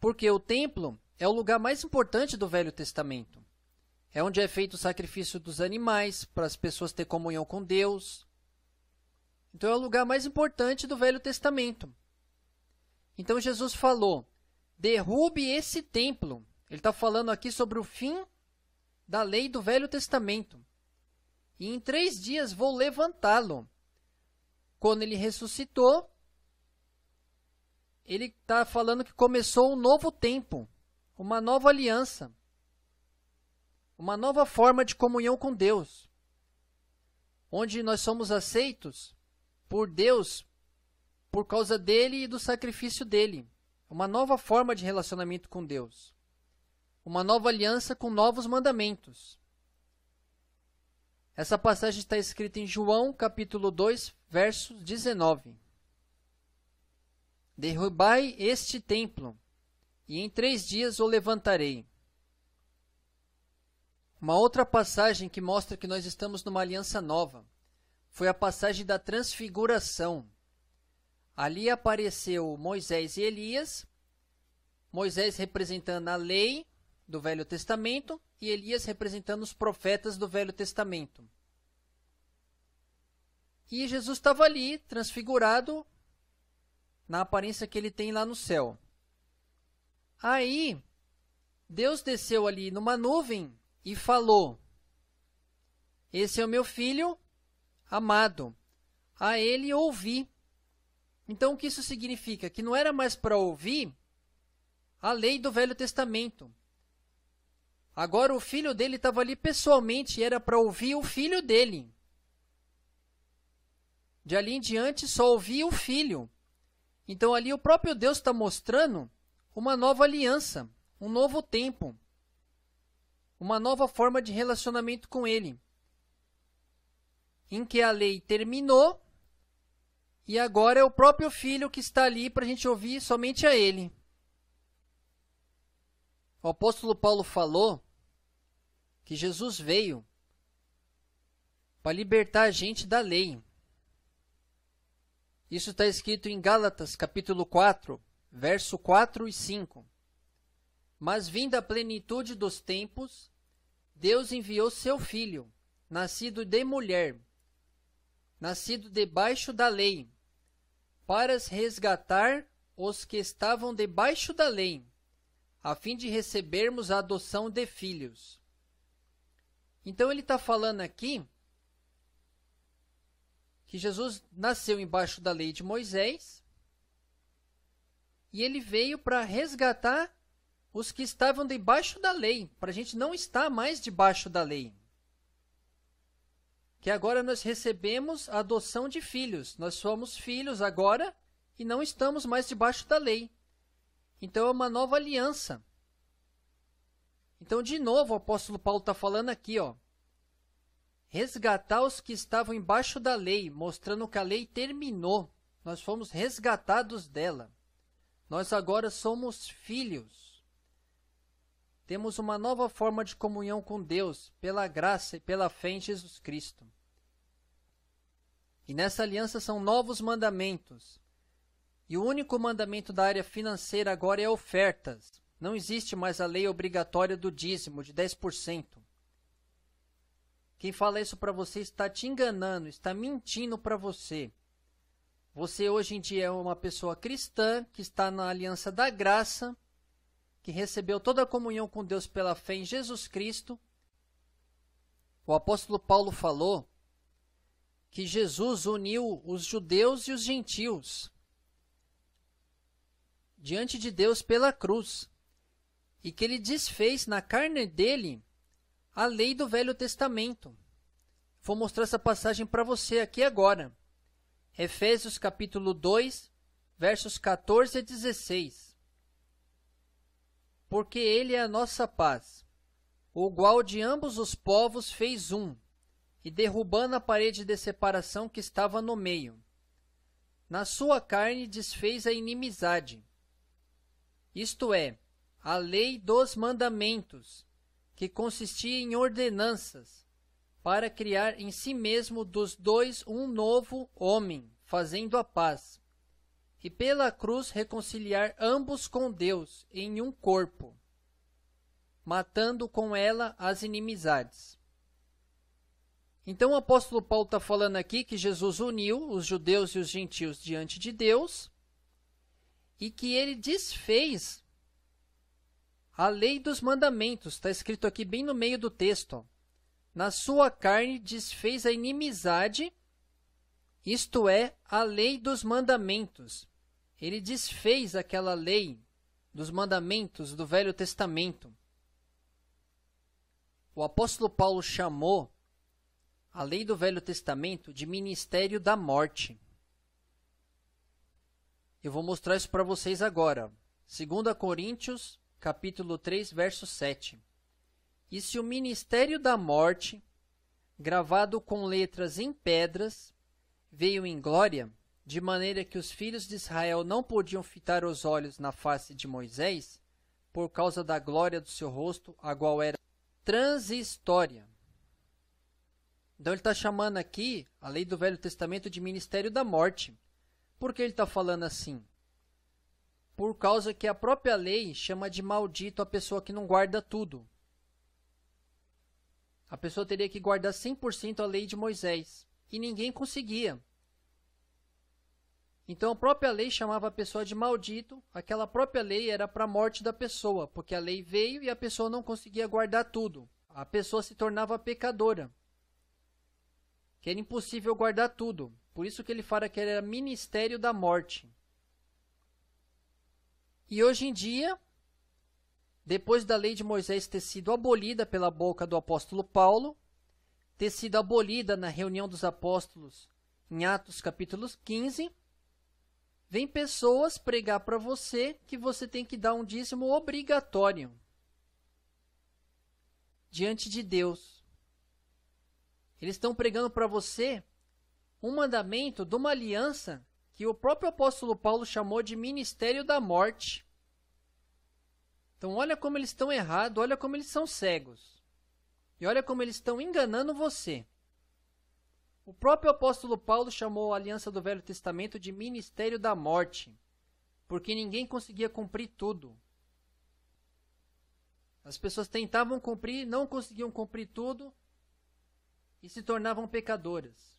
Porque o templo é o lugar mais importante do Velho Testamento. É onde é feito o sacrifício dos animais para as pessoas ter comunhão com Deus. Então é o lugar mais importante do Velho Testamento. Então Jesus falou: derrube esse templo. Ele está falando aqui sobre o fim da lei do Velho Testamento. E em três dias vou levantá-lo. Quando ele ressuscitou, ele está falando que começou um novo tempo, uma nova aliança, uma nova forma de comunhão com Deus, onde nós somos aceitos por Deus por causa dele e do sacrifício dele. Uma nova forma de relacionamento com Deus. Uma nova aliança com novos mandamentos. Essa passagem está escrita em João, capítulo 2, verso 19. Derrubai este templo, e em três dias o levantarei. Uma outra passagem que mostra que nós estamos numa aliança nova foi a passagem da Transfiguração. Ali apareceu Moisés e Elias, Moisés representando a lei do Velho Testamento e Elias representando os profetas do Velho Testamento. E Jesus estava ali, transfigurado, na aparência que ele tem lá no céu. Aí, Deus desceu ali numa nuvem e falou: Esse é o meu filho amado, a ele ouvi. Então, o que isso significa? Que não era mais para ouvir a lei do Velho Testamento. Agora, o filho dele estava ali pessoalmente e era para ouvir o filho dele. De ali em diante, só ouvia o filho. Então ali o próprio Deus está mostrando uma nova aliança, um novo tempo, uma nova forma de relacionamento com Ele, em que a lei terminou e agora é o próprio Filho que está ali para a gente ouvir somente a Ele. O apóstolo Paulo falou que Jesus veio para libertar a gente da lei. Isso está escrito em Gálatas, capítulo 4, verso 4 e 5. Mas vindo a plenitude dos tempos, Deus enviou seu filho, nascido de mulher, nascido debaixo da lei, para resgatar os que estavam debaixo da lei, a fim de recebermos a adoção de filhos. Então ele está falando aqui que Jesus nasceu embaixo da lei de Moisés e ele veio para resgatar os que estavam debaixo da lei, para a gente não estar mais debaixo da lei. Que agora nós recebemos a adoção de filhos, nós somos filhos agora e não estamos mais debaixo da lei. Então é uma nova aliança. Então, de novo, o apóstolo Paulo está falando aqui, ó, resgatar os que estavam embaixo da lei, mostrando que a lei terminou. Nós fomos resgatados dela. Nós agora somos filhos. Temos uma nova forma de comunhão com Deus, pela graça e pela fé em Jesus Cristo. E nessa aliança são novos mandamentos. E o único mandamento da área financeira agora é ofertas. Não existe mais a lei obrigatória do dízimo de 10%. Quem fala isso para você está te enganando, está mentindo para você. Você hoje em dia é uma pessoa cristã que está na aliança da graça, que recebeu toda a comunhão com Deus pela fé em Jesus Cristo. O apóstolo Paulo falou que Jesus uniu os judeus e os gentios diante de Deus pela cruz e que ele desfez na carne dele a lei do Velho Testamento. Vou mostrar essa passagem para você aqui agora. Efésios capítulo 2, versos 14 a 16. Porque ele é a nossa paz, o qual de ambos os povos fez um, e derrubando a parede de separação que estava no meio. Na sua carne desfez a inimizade. Isto é, a lei dos mandamentos, que consistia em ordenanças, para criar em si mesmo dos dois um novo homem, fazendo a paz, e pela cruz reconciliar ambos com Deus em um corpo, matando com ela as inimizades. Então o apóstolo Paulo está falando aqui que Jesus uniu os judeus e os gentios diante de Deus e que ele desfez a lei dos mandamentos, está escrito aqui bem no meio do texto. Na sua carne desfez a inimizade, isto é, a lei dos mandamentos. Ele desfez aquela lei dos mandamentos do Velho Testamento. O apóstolo Paulo chamou a lei do Velho Testamento de ministério da morte. Eu vou mostrar isso para vocês agora. 2 Coríntios capítulo 3, verso 7. E se o ministério da morte, gravado com letras em pedras, veio em glória, de maneira que os filhos de Israel não podiam fitar os olhos na face de Moisés, por causa da glória do seu rosto, a qual era transitória. Então ele está chamando aqui a lei do Velho Testamento de ministério da morte. Por que ele está falando assim? por causa que a própria lei chama de maldito a pessoa que não guarda tudo. A pessoa teria que guardar 100% a lei de Moisés, e ninguém conseguia. Então a própria lei chamava a pessoa de maldito, aquela própria lei era para a morte da pessoa, porque a lei veio e a pessoa não conseguia guardar tudo. A pessoa se tornava pecadora, que era impossível guardar tudo. Por isso que ele fala que era ministério da morte. E hoje em dia, depois da lei de Moisés ter sido abolida pela boca do apóstolo Paulo, ter sido abolida na reunião dos apóstolos em Atos capítulo 15, vem pessoas pregar para você que você tem que dar um dízimo obrigatório diante de Deus. Eles estão pregando para você um mandamento de uma aliança que o próprio apóstolo Paulo chamou de ministério da morte. Então, olha como eles estão errados, olha como eles são cegos. E olha como eles estão enganando você. O próprio apóstolo Paulo chamou a aliança do Velho Testamento de ministério da morte, porque ninguém conseguia cumprir tudo. As pessoas tentavam cumprir, não conseguiam cumprir tudo e se tornavam pecadoras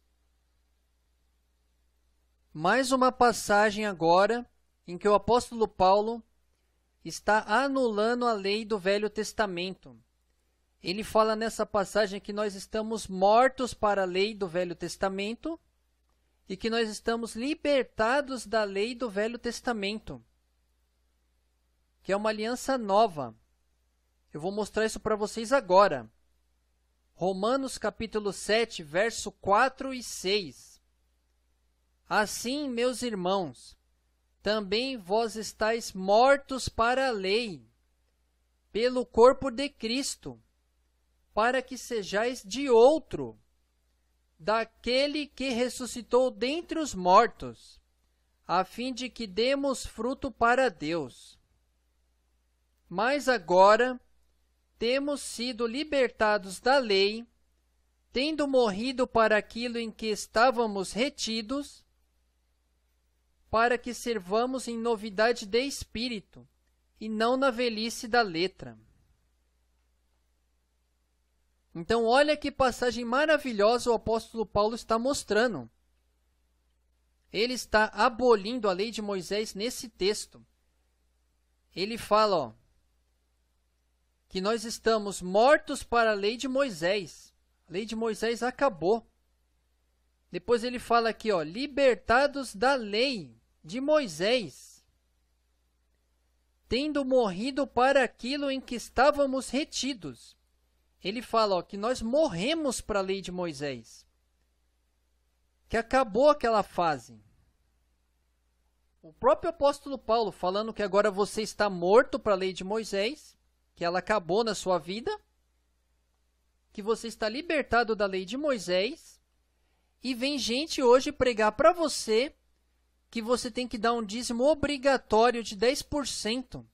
mais uma passagem agora em que o apóstolo Paulo está anulando a lei do Velho Testamento. Ele fala nessa passagem que nós estamos mortos para a lei do Velho Testamento e que nós estamos libertados da lei do Velho Testamento, que é uma aliança nova. Eu vou mostrar isso para vocês agora. Romanos capítulo 7, verso 4 e 6. Assim, meus irmãos, também vós estáis mortos para a lei, pelo corpo de Cristo, para que sejais de outro, daquele que ressuscitou dentre os mortos, a fim de que demos fruto para Deus. Mas agora temos sido libertados da lei, tendo morrido para aquilo em que estávamos retidos, para que servamos em novidade de espírito e não na velhice da letra. Então, olha que passagem maravilhosa o apóstolo Paulo está mostrando. Ele está abolindo a lei de Moisés nesse texto. Ele fala ó, que nós estamos mortos para a lei de Moisés. A lei de Moisés acabou. Depois ele fala aqui, ó, libertados da lei de Moisés, tendo morrido para aquilo em que estávamos retidos. Ele fala ó, que nós morremos para a lei de Moisés, que acabou aquela fase. O próprio apóstolo Paulo falando que agora você está morto para a lei de Moisés, que ela acabou na sua vida, que você está libertado da lei de Moisés, e vem gente hoje pregar para você que você tem que dar um dízimo obrigatório de 10%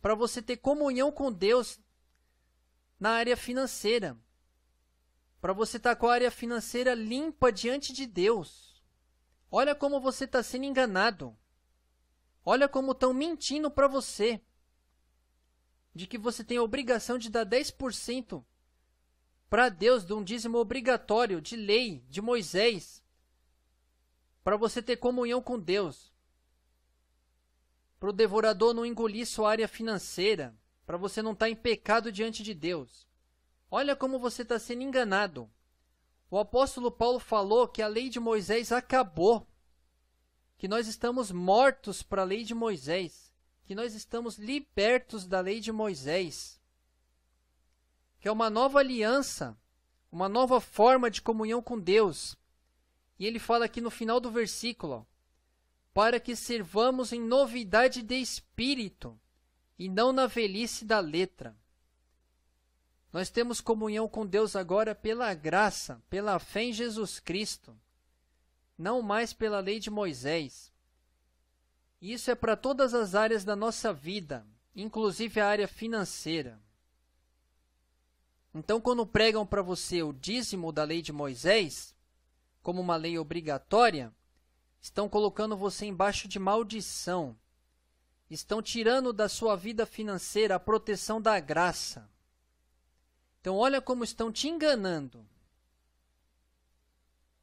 para você ter comunhão com Deus na área financeira. Para você estar tá com a área financeira limpa diante de Deus. Olha como você está sendo enganado. Olha como estão mentindo para você. De que você tem a obrigação de dar 10% para Deus de um dízimo obrigatório, de lei, de Moisés para você ter comunhão com Deus, para o devorador não engolir sua área financeira, para você não estar tá em pecado diante de Deus. Olha como você está sendo enganado. O apóstolo Paulo falou que a lei de Moisés acabou, que nós estamos mortos para a lei de Moisés, que nós estamos libertos da lei de Moisés, que é uma nova aliança, uma nova forma de comunhão com Deus, e ele fala aqui no final do versículo, para que servamos em novidade de espírito e não na velhice da letra. Nós temos comunhão com Deus agora pela graça, pela fé em Jesus Cristo, não mais pela lei de Moisés. Isso é para todas as áreas da nossa vida, inclusive a área financeira. Então, quando pregam para você o dízimo da lei de Moisés, como uma lei obrigatória, estão colocando você embaixo de maldição. Estão tirando da sua vida financeira a proteção da graça. Então olha como estão te enganando.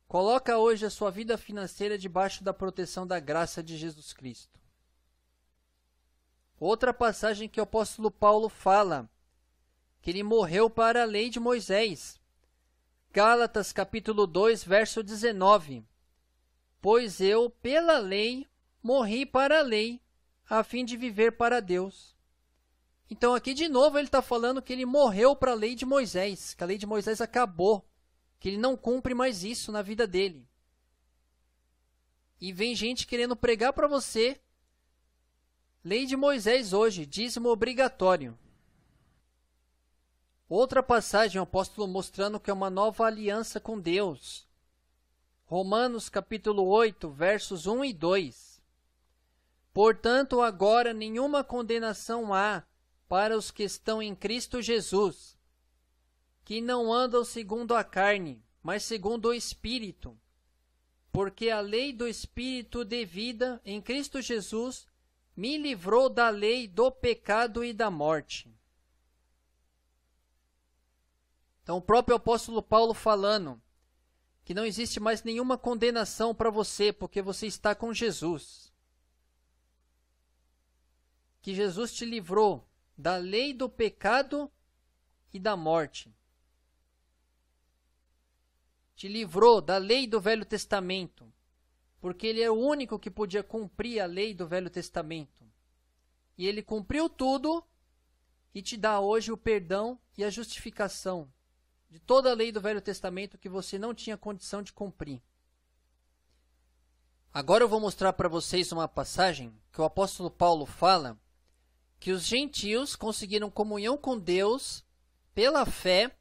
Coloca hoje a sua vida financeira debaixo da proteção da graça de Jesus Cristo. Outra passagem que o apóstolo Paulo fala, que ele morreu para a lei de Moisés. Gálatas capítulo 2, verso 19. Pois eu, pela lei, morri para a lei, a fim de viver para Deus. Então aqui de novo ele está falando que ele morreu para a lei de Moisés, que a lei de Moisés acabou, que ele não cumpre mais isso na vida dele. E vem gente querendo pregar para você lei de Moisés hoje, dízimo obrigatório. Outra passagem, o apóstolo mostrando que é uma nova aliança com Deus. Romanos capítulo 8, versos 1 e 2. Portanto, agora nenhuma condenação há para os que estão em Cristo Jesus, que não andam segundo a carne, mas segundo o Espírito. Porque a lei do Espírito de vida em Cristo Jesus me livrou da lei do pecado e da morte. É o próprio apóstolo Paulo falando que não existe mais nenhuma condenação para você, porque você está com Jesus. Que Jesus te livrou da lei do pecado e da morte. Te livrou da lei do Velho Testamento, porque ele é o único que podia cumprir a lei do Velho Testamento. E ele cumpriu tudo e te dá hoje o perdão e a justificação de toda a lei do Velho Testamento que você não tinha condição de cumprir. Agora eu vou mostrar para vocês uma passagem que o apóstolo Paulo fala que os gentios conseguiram comunhão com Deus pela fé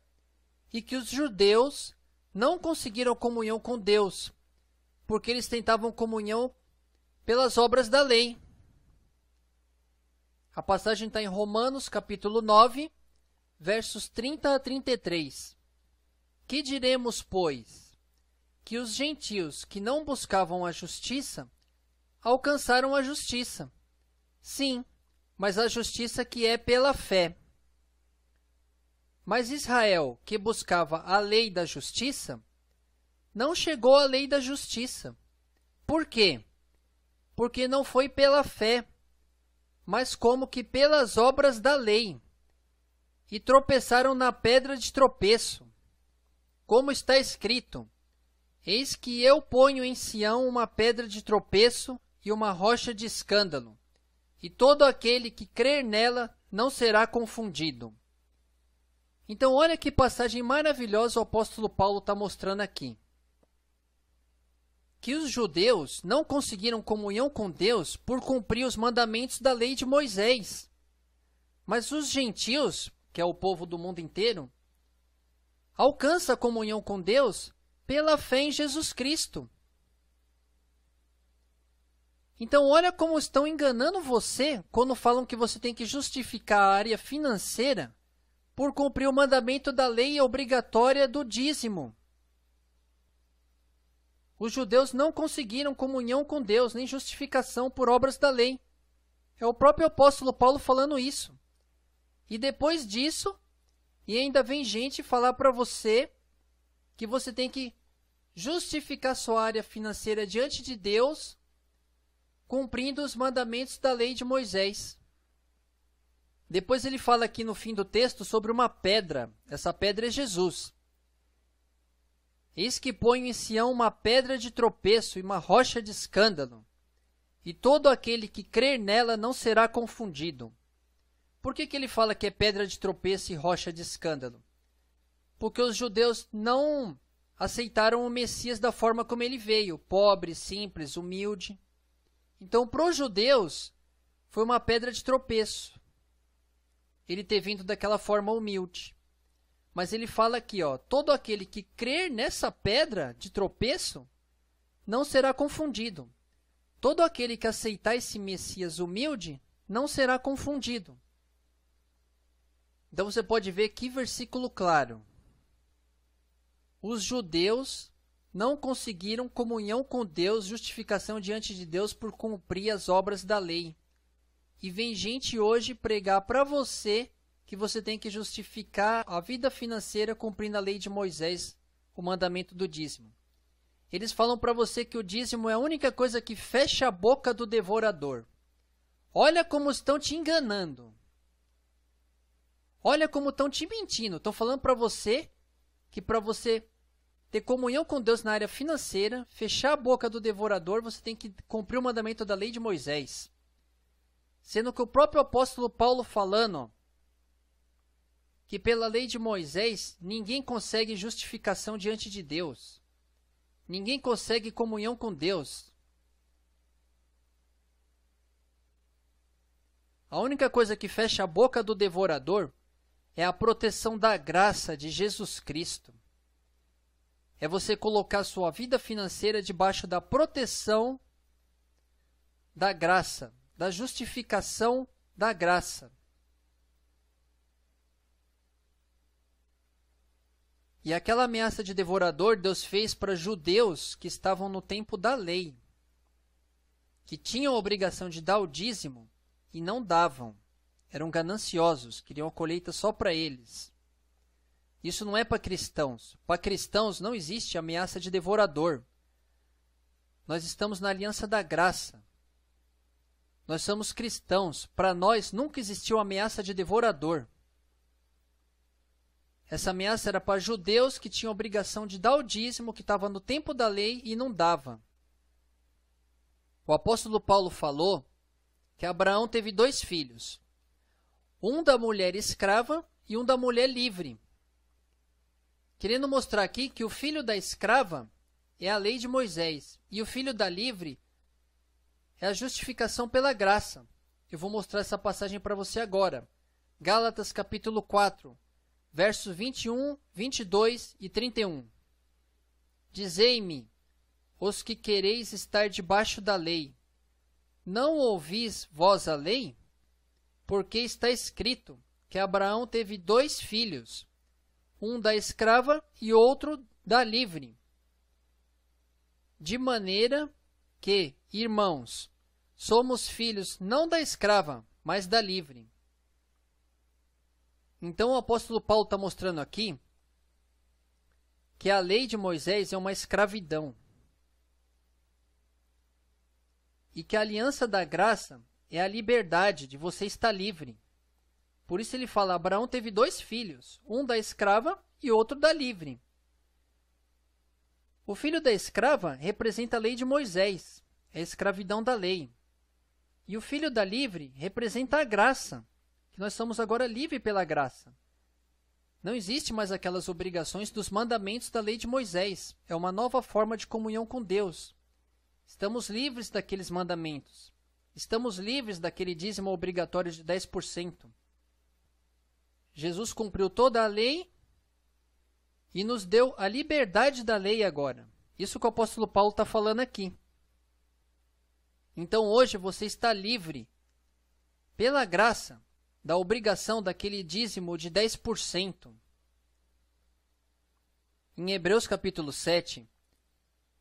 e que os judeus não conseguiram comunhão com Deus, porque eles tentavam comunhão pelas obras da lei. A passagem está em Romanos capítulo 9, versos 30 a 33. Que diremos, pois? Que os gentios que não buscavam a justiça alcançaram a justiça. Sim, mas a justiça que é pela fé. Mas Israel, que buscava a lei da justiça, não chegou à lei da justiça. Por quê? Porque não foi pela fé, mas como que pelas obras da lei, e tropeçaram na pedra de tropeço como está escrito: Eis que eu ponho em Sião uma pedra de tropeço e uma rocha de escândalo, e todo aquele que crer nela não será confundido. Então, olha que passagem maravilhosa o apóstolo Paulo está mostrando aqui. Que os judeus não conseguiram comunhão com Deus por cumprir os mandamentos da lei de Moisés. Mas os gentios, que é o povo do mundo inteiro, alcança a comunhão com Deus pela fé em Jesus Cristo. Então, olha como estão enganando você quando falam que você tem que justificar a área financeira por cumprir o mandamento da lei obrigatória do dízimo. Os judeus não conseguiram comunhão com Deus nem justificação por obras da lei. É o próprio apóstolo Paulo falando isso. E depois disso, e ainda vem gente falar para você que você tem que justificar sua área financeira diante de Deus, cumprindo os mandamentos da lei de Moisés. Depois ele fala aqui no fim do texto sobre uma pedra. Essa pedra é Jesus. Eis que ponho em Sião uma pedra de tropeço e uma rocha de escândalo, e todo aquele que crer nela não será confundido. Por que, que ele fala que é pedra de tropeço e rocha de escândalo? Porque os judeus não aceitaram o Messias da forma como ele veio, pobre, simples, humilde. Então, para os judeus, foi uma pedra de tropeço. Ele ter vindo daquela forma humilde. Mas ele fala aqui, ó, todo aquele que crer nessa pedra de tropeço não será confundido. Todo aquele que aceitar esse Messias humilde não será confundido. Então você pode ver que versículo claro. Os judeus não conseguiram comunhão com Deus, justificação diante de Deus por cumprir as obras da lei. E vem gente hoje pregar para você que você tem que justificar a vida financeira cumprindo a lei de Moisés, o mandamento do dízimo. Eles falam para você que o dízimo é a única coisa que fecha a boca do devorador. Olha como estão te enganando. Olha como estão te mentindo. Estão falando para você que para você ter comunhão com Deus na área financeira, fechar a boca do devorador, você tem que cumprir o mandamento da lei de Moisés. Sendo que o próprio apóstolo Paulo falando que pela lei de Moisés ninguém consegue justificação diante de Deus. Ninguém consegue comunhão com Deus. A única coisa que fecha a boca do devorador é a proteção da graça de Jesus Cristo. É você colocar sua vida financeira debaixo da proteção da graça, da justificação da graça. E aquela ameaça de devorador Deus fez para judeus que estavam no tempo da lei, que tinham a obrigação de dar o dízimo e não davam eram gananciosos, queriam a colheita só para eles. Isso não é para cristãos. Para cristãos não existe ameaça de devorador. Nós estamos na aliança da graça. Nós somos cristãos. Para nós nunca existiu ameaça de devorador. Essa ameaça era para judeus que tinham obrigação de dar o dízimo que estava no tempo da lei e não dava. O apóstolo Paulo falou que Abraão teve dois filhos. Um da mulher escrava e um da mulher livre. Querendo mostrar aqui que o filho da escrava é a lei de Moisés e o filho da livre é a justificação pela graça. Eu vou mostrar essa passagem para você agora. Gálatas capítulo 4, versos 21, 22 e 31. Dizei-me, os que quereis estar debaixo da lei, não ouvis vós a lei? porque está escrito que Abraão teve dois filhos, um da escrava e outro da livre. De maneira que, irmãos, somos filhos não da escrava, mas da livre. Então o apóstolo Paulo está mostrando aqui que a lei de Moisés é uma escravidão. E que a aliança da graça é a liberdade de você estar livre. Por isso ele fala: Abraão teve dois filhos, um da escrava e outro da livre. O filho da escrava representa a lei de Moisés, é a escravidão da lei. E o filho da livre representa a graça, que nós somos agora livres pela graça. Não existe mais aquelas obrigações dos mandamentos da lei de Moisés. É uma nova forma de comunhão com Deus. Estamos livres daqueles mandamentos. Estamos livres daquele dízimo obrigatório de 10%. Jesus cumpriu toda a lei e nos deu a liberdade da lei agora. Isso que o apóstolo Paulo está falando aqui. Então hoje você está livre, pela graça, da obrigação daquele dízimo de 10%. Em Hebreus capítulo 7,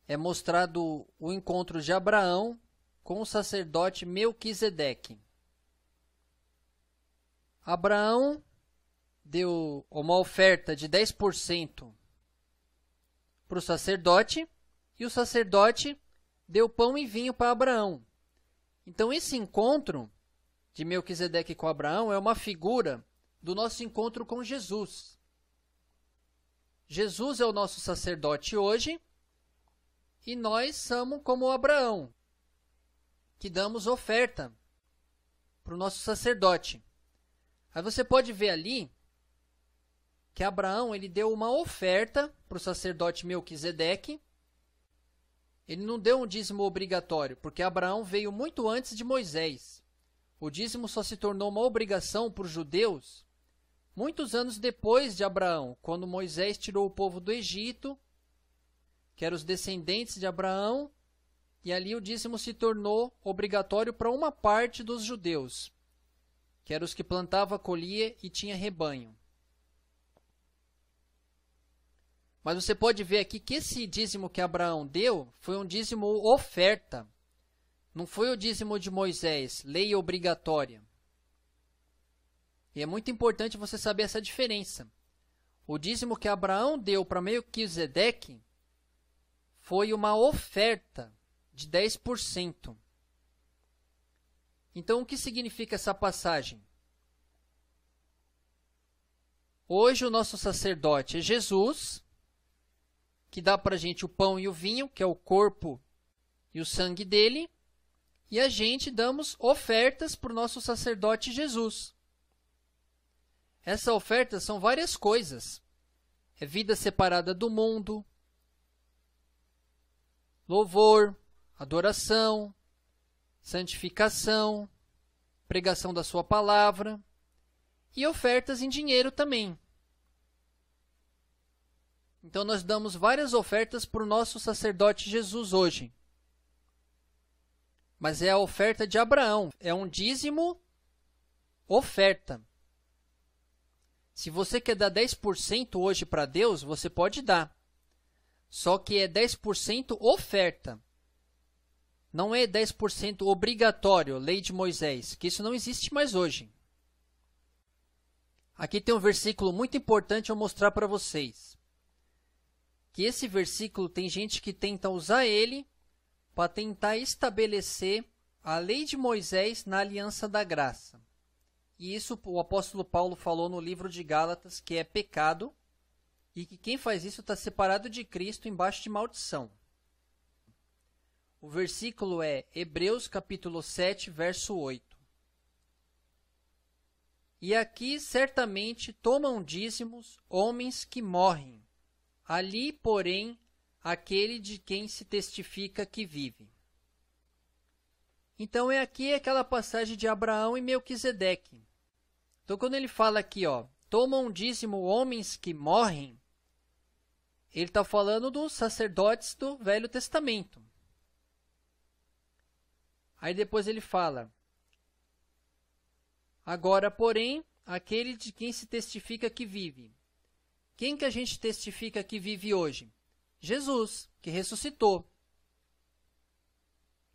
é mostrado o encontro de Abraão com o sacerdote Melquisedeque. Abraão deu uma oferta de 10% para o sacerdote e o sacerdote deu pão e vinho para Abraão. Então esse encontro de Melquisedeque com Abraão é uma figura do nosso encontro com Jesus. Jesus é o nosso sacerdote hoje e nós somos como Abraão, que damos oferta para o nosso sacerdote. Aí você pode ver ali que Abraão ele deu uma oferta para o sacerdote Melquisedeque. Ele não deu um dízimo obrigatório, porque Abraão veio muito antes de Moisés. O dízimo só se tornou uma obrigação para os judeus muitos anos depois de Abraão, quando Moisés tirou o povo do Egito, que eram os descendentes de Abraão, e ali o dízimo se tornou obrigatório para uma parte dos judeus, que eram os que plantava, colhia e tinha rebanho. Mas você pode ver aqui que esse dízimo que Abraão deu foi um dízimo oferta. Não foi o dízimo de Moisés, lei obrigatória. E é muito importante você saber essa diferença. O dízimo que Abraão deu para Melquisedeque foi uma oferta de 10%. Então, o que significa essa passagem? Hoje, o nosso sacerdote é Jesus, que dá para a gente o pão e o vinho, que é o corpo e o sangue dele, e a gente damos ofertas para o nosso sacerdote Jesus. Essa oferta são várias coisas. É vida separada do mundo, louvor, adoração, santificação, pregação da sua palavra e ofertas em dinheiro também. Então nós damos várias ofertas para o nosso sacerdote Jesus hoje. Mas é a oferta de Abraão, é um dízimo oferta. Se você quer dar 10% hoje para Deus, você pode dar. Só que é 10% oferta. Não é 10% obrigatório, lei de Moisés, que isso não existe mais hoje. Aqui tem um versículo muito importante eu mostrar para vocês. Que esse versículo tem gente que tenta usar ele para tentar estabelecer a lei de Moisés na aliança da graça. E isso o apóstolo Paulo falou no livro de Gálatas, que é pecado, e que quem faz isso está separado de Cristo embaixo de maldição. O versículo é Hebreus capítulo 7, verso 8. E aqui certamente tomam dízimos homens que morrem. Ali, porém, aquele de quem se testifica que vive. Então é aqui aquela passagem de Abraão e Melquisedeque. Então quando ele fala aqui, ó, tomam dízimo homens que morrem, ele está falando dos sacerdotes do Velho Testamento. Aí depois ele fala: Agora, porém, aquele de quem se testifica que vive. Quem que a gente testifica que vive hoje? Jesus, que ressuscitou.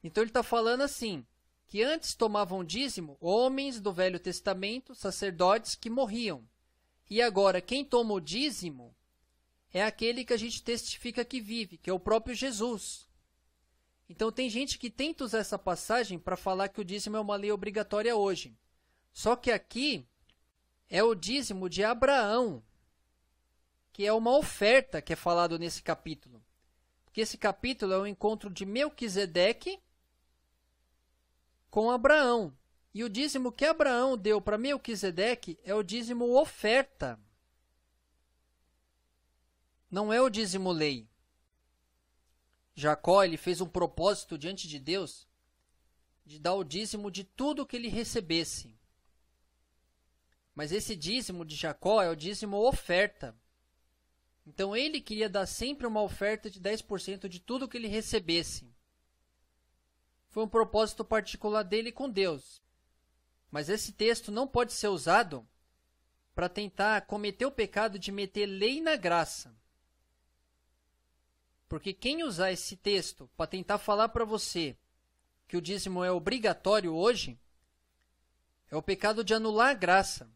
Então ele está falando assim: que antes tomavam dízimo homens do Velho Testamento, sacerdotes que morriam. E agora, quem toma o dízimo é aquele que a gente testifica que vive, que é o próprio Jesus. Então tem gente que tenta usar essa passagem para falar que o dízimo é uma lei obrigatória hoje. Só que aqui é o dízimo de Abraão, que é uma oferta que é falado nesse capítulo. Porque esse capítulo é o encontro de Melquisedeque com Abraão. E o dízimo que Abraão deu para Melquisedeque é o dízimo oferta. Não é o dízimo lei. Jacó ele fez um propósito diante de Deus de dar o dízimo de tudo que ele recebesse. Mas esse dízimo de Jacó é o dízimo oferta. Então ele queria dar sempre uma oferta de 10% de tudo que ele recebesse. Foi um propósito particular dele com Deus. Mas esse texto não pode ser usado para tentar cometer o pecado de meter lei na graça. Porque quem usar esse texto para tentar falar para você que o dízimo é obrigatório hoje, é o pecado de anular a graça.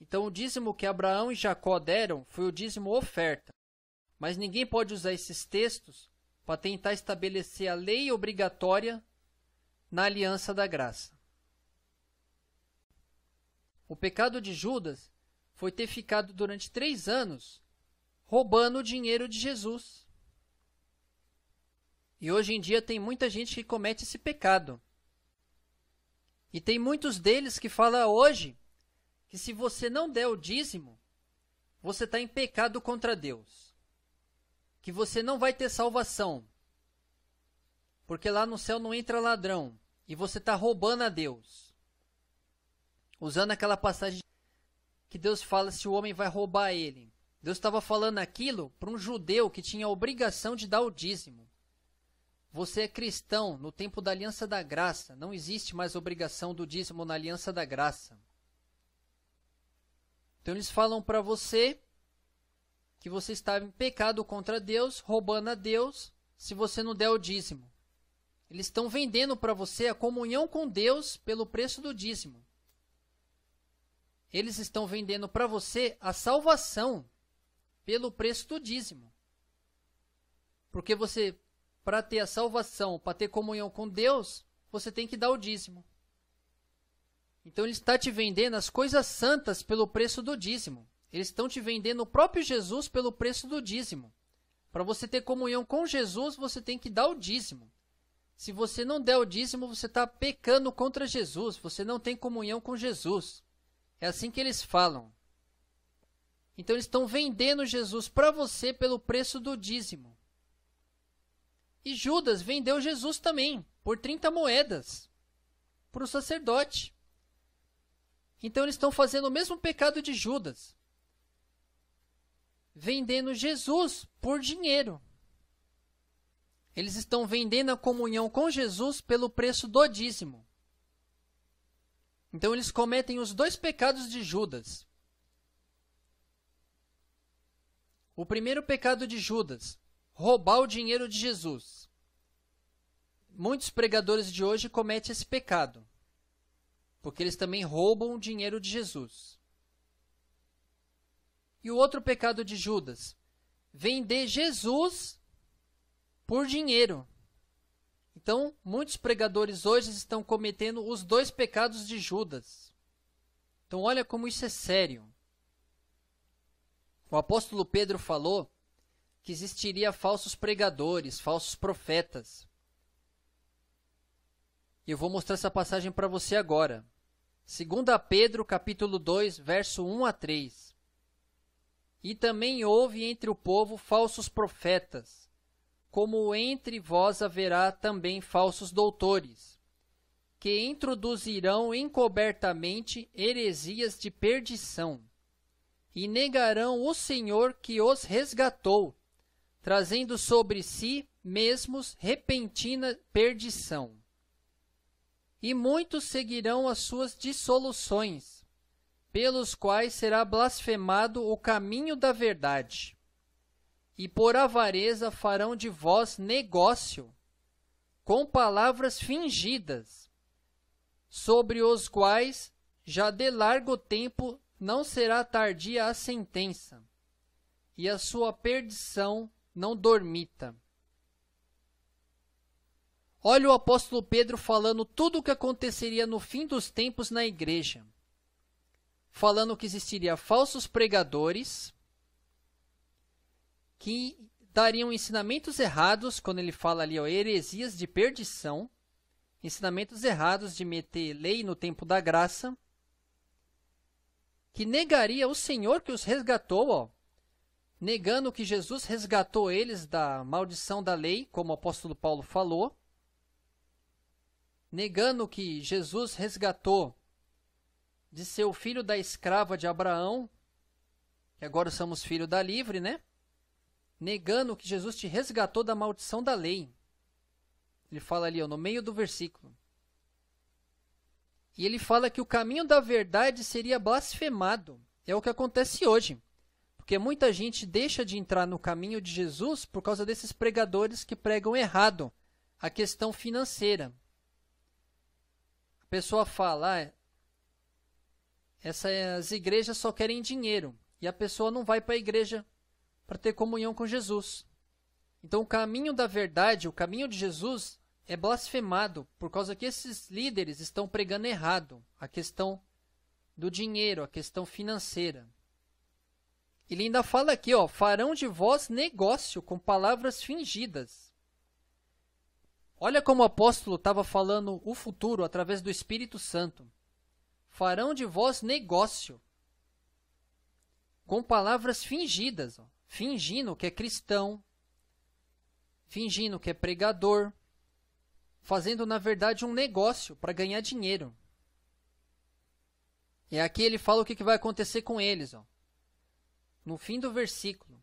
Então, o dízimo que Abraão e Jacó deram foi o dízimo oferta. Mas ninguém pode usar esses textos para tentar estabelecer a lei obrigatória na aliança da graça. O pecado de Judas foi ter ficado durante três anos roubando o dinheiro de Jesus. E hoje em dia tem muita gente que comete esse pecado. E tem muitos deles que falam hoje que se você não der o dízimo, você está em pecado contra Deus. Que você não vai ter salvação. Porque lá no céu não entra ladrão. E você está roubando a Deus. Usando aquela passagem que Deus fala se o homem vai roubar ele. Deus estava falando aquilo para um judeu que tinha a obrigação de dar o dízimo. Você é cristão no tempo da aliança da graça, não existe mais obrigação do dízimo na aliança da graça. Então eles falam para você que você estava em pecado contra Deus, roubando a Deus, se você não der o dízimo. Eles estão vendendo para você a comunhão com Deus pelo preço do dízimo. Eles estão vendendo para você a salvação pelo preço do dízimo. Porque você, para ter a salvação, para ter comunhão com Deus, você tem que dar o dízimo. Então ele está te vendendo as coisas santas pelo preço do dízimo. Eles estão te vendendo o próprio Jesus pelo preço do dízimo. Para você ter comunhão com Jesus, você tem que dar o dízimo. Se você não der o dízimo, você está pecando contra Jesus, você não tem comunhão com Jesus. É assim que eles falam. Então eles estão vendendo Jesus para você pelo preço do dízimo. E Judas vendeu Jesus também por 30 moedas para o sacerdote. Então eles estão fazendo o mesmo pecado de Judas. Vendendo Jesus por dinheiro. Eles estão vendendo a comunhão com Jesus pelo preço do dízimo. Então eles cometem os dois pecados de Judas. O primeiro pecado de Judas, roubar o dinheiro de Jesus. Muitos pregadores de hoje cometem esse pecado, porque eles também roubam o dinheiro de Jesus. E o outro pecado de Judas, vender Jesus por dinheiro. Então, muitos pregadores hoje estão cometendo os dois pecados de Judas. Então, olha como isso é sério. O apóstolo Pedro falou que existiria falsos pregadores, falsos profetas. E eu vou mostrar essa passagem para você agora. 2 Pedro, capítulo 2, verso 1 a 3. E também houve entre o povo falsos profetas, como entre vós haverá também falsos doutores, que introduzirão encobertamente heresias de perdição e negarão o Senhor que os resgatou, trazendo sobre si mesmos repentina perdição. E muitos seguirão as suas dissoluções, pelos quais será blasfemado o caminho da verdade. E por avareza farão de vós negócio, com palavras fingidas, sobre os quais já de largo tempo não será tardia a sentença, e a sua perdição não dormita. Olha o apóstolo Pedro falando tudo o que aconteceria no fim dos tempos na igreja. Falando que existiria falsos pregadores que dariam ensinamentos errados, quando ele fala ali, ó, heresias de perdição, ensinamentos errados de meter lei no tempo da graça que negaria o Senhor que os resgatou, ó, negando que Jesus resgatou eles da maldição da lei, como o apóstolo Paulo falou, negando que Jesus resgatou de seu filho da escrava de Abraão, que agora somos filho da livre, né? Negando que Jesus te resgatou da maldição da lei. Ele fala ali, ó, no meio do versículo. E ele fala que o caminho da verdade seria blasfemado. É o que acontece hoje. Porque muita gente deixa de entrar no caminho de Jesus por causa desses pregadores que pregam errado a questão financeira. A pessoa fala, ah, essas igrejas só querem dinheiro. E a pessoa não vai para a igreja para ter comunhão com Jesus. Então, o caminho da verdade, o caminho de Jesus, é blasfemado por causa que esses líderes estão pregando errado a questão do dinheiro, a questão financeira. Ele ainda fala aqui, ó, farão de vós negócio com palavras fingidas. Olha como o apóstolo estava falando o futuro através do Espírito Santo. Farão de vós negócio com palavras fingidas, ó, fingindo que é cristão, fingindo que é pregador, fazendo na verdade um negócio para ganhar dinheiro. E aqui ele fala o que vai acontecer com eles. Ó. No fim do versículo: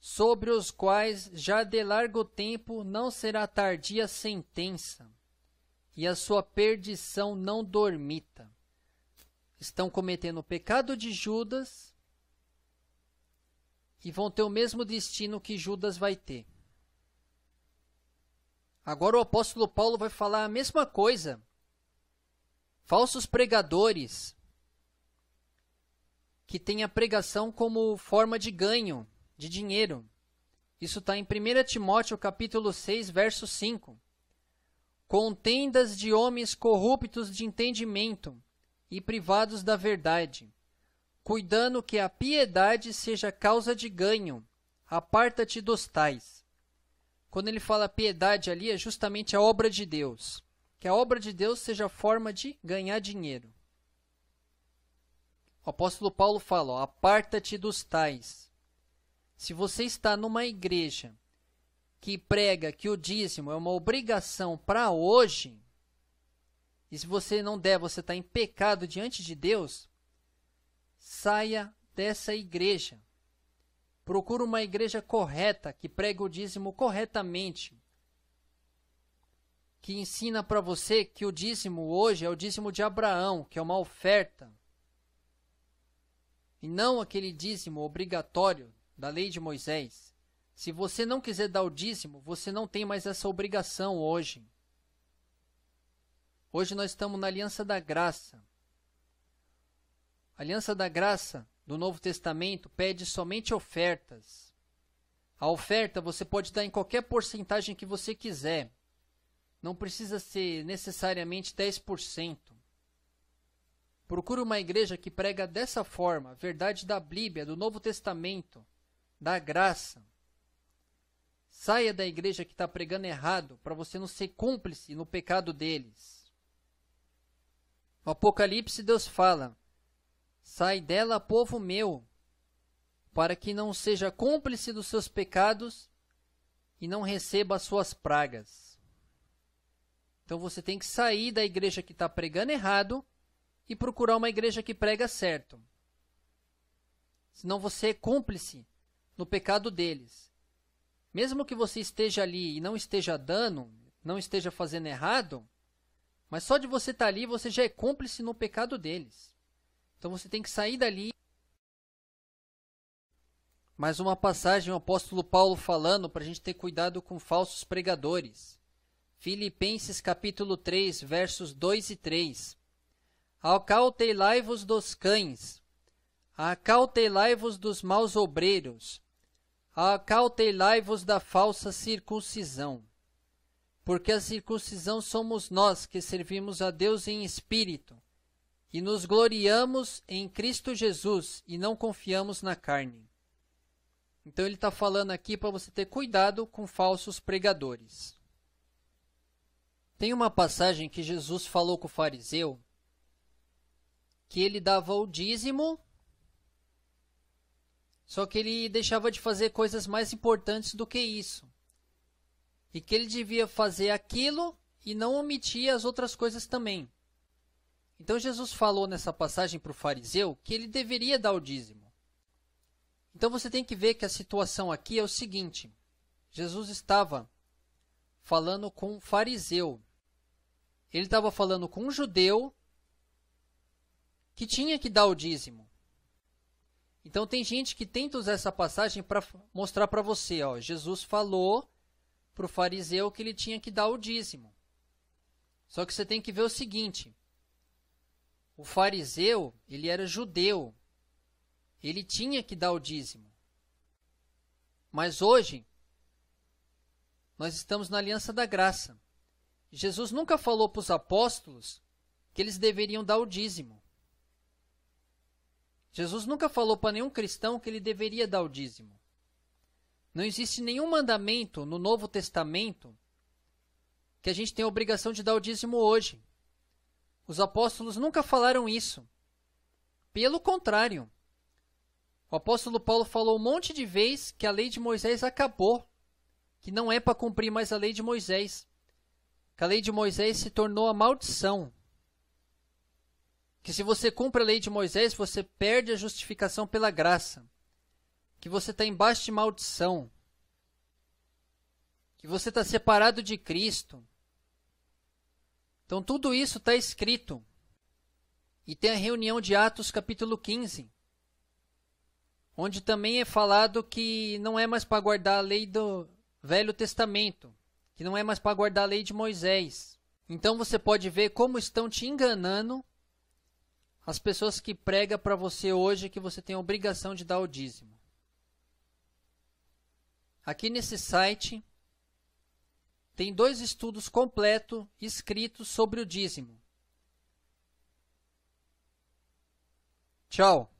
Sobre os quais já de largo tempo não será tardia sentença, e a sua perdição não dormita. Estão cometendo o pecado de Judas e vão ter o mesmo destino que Judas vai ter. Agora o apóstolo Paulo vai falar a mesma coisa. Falsos pregadores que têm a pregação como forma de ganho, de dinheiro. Isso está em 1 Timóteo capítulo 6, verso 5. Contendas de homens corruptos de entendimento e privados da verdade, cuidando que a piedade seja causa de ganho, aparta-te dos tais. Quando ele fala piedade ali, é justamente a obra de Deus. Que a obra de Deus seja forma de ganhar dinheiro. O apóstolo Paulo fala: aparta-te dos tais. Se você está numa igreja que prega que o dízimo é uma obrigação para hoje, e se você não der, você está em pecado diante de Deus, saia dessa igreja. Procura uma igreja correta, que prega o dízimo corretamente. Que ensina para você que o dízimo hoje é o dízimo de Abraão, que é uma oferta. E não aquele dízimo obrigatório da lei de Moisés. Se você não quiser dar o dízimo, você não tem mais essa obrigação hoje. Hoje nós estamos na aliança da graça. A aliança da graça do Novo Testamento pede somente ofertas. A oferta você pode dar em qualquer porcentagem que você quiser. Não precisa ser necessariamente 10%. Procure uma igreja que prega dessa forma, a verdade da Bíblia, do Novo Testamento, da graça. Saia da igreja que está pregando errado, para você não ser cúmplice no pecado deles. No Apocalipse, Deus fala: Sai dela, povo meu, para que não seja cúmplice dos seus pecados e não receba as suas pragas. Então você tem que sair da igreja que está pregando errado e procurar uma igreja que prega certo. Senão você é cúmplice no pecado deles. Mesmo que você esteja ali e não esteja dando, não esteja fazendo errado, mas só de você estar tá ali você já é cúmplice no pecado deles. Então você tem que sair dali. Mais uma passagem, o apóstolo Paulo falando para a gente ter cuidado com falsos pregadores. Filipenses capítulo 3, versos 2 e 3. Acautelai-vos dos cães, acautelai-vos dos maus obreiros, acautelai-vos da falsa circuncisão. Porque a circuncisão somos nós que servimos a Deus em espírito, e nos gloriamos em Cristo Jesus e não confiamos na carne. Então ele está falando aqui para você ter cuidado com falsos pregadores. Tem uma passagem que Jesus falou com o fariseu que ele dava o dízimo, só que ele deixava de fazer coisas mais importantes do que isso. E que ele devia fazer aquilo e não omitia as outras coisas também. Então Jesus falou nessa passagem para o fariseu que ele deveria dar o dízimo. Então você tem que ver que a situação aqui é o seguinte: Jesus estava falando com um fariseu. Ele estava falando com um judeu que tinha que dar o dízimo. Então tem gente que tenta usar essa passagem para mostrar para você, ó, Jesus falou para o fariseu que ele tinha que dar o dízimo. Só que você tem que ver o seguinte: o fariseu, ele era judeu. Ele tinha que dar o dízimo. Mas hoje, nós estamos na aliança da graça. Jesus nunca falou para os apóstolos que eles deveriam dar o dízimo. Jesus nunca falou para nenhum cristão que ele deveria dar o dízimo. Não existe nenhum mandamento no Novo Testamento que a gente tenha a obrigação de dar o dízimo hoje. Os apóstolos nunca falaram isso. Pelo contrário. O apóstolo Paulo falou um monte de vezes que a lei de Moisés acabou, que não é para cumprir mais a lei de Moisés, que a lei de Moisés se tornou a maldição, que se você cumpre a lei de Moisés, você perde a justificação pela graça, que você está embaixo de maldição, que você está separado de Cristo, então tudo isso está escrito. E tem a reunião de Atos capítulo 15, onde também é falado que não é mais para guardar a lei do Velho Testamento, que não é mais para guardar a lei de Moisés. Então você pode ver como estão te enganando as pessoas que pregam para você hoje que você tem a obrigação de dar o dízimo. Aqui nesse site tem dois estudos completos escritos sobre o dízimo. Tchau!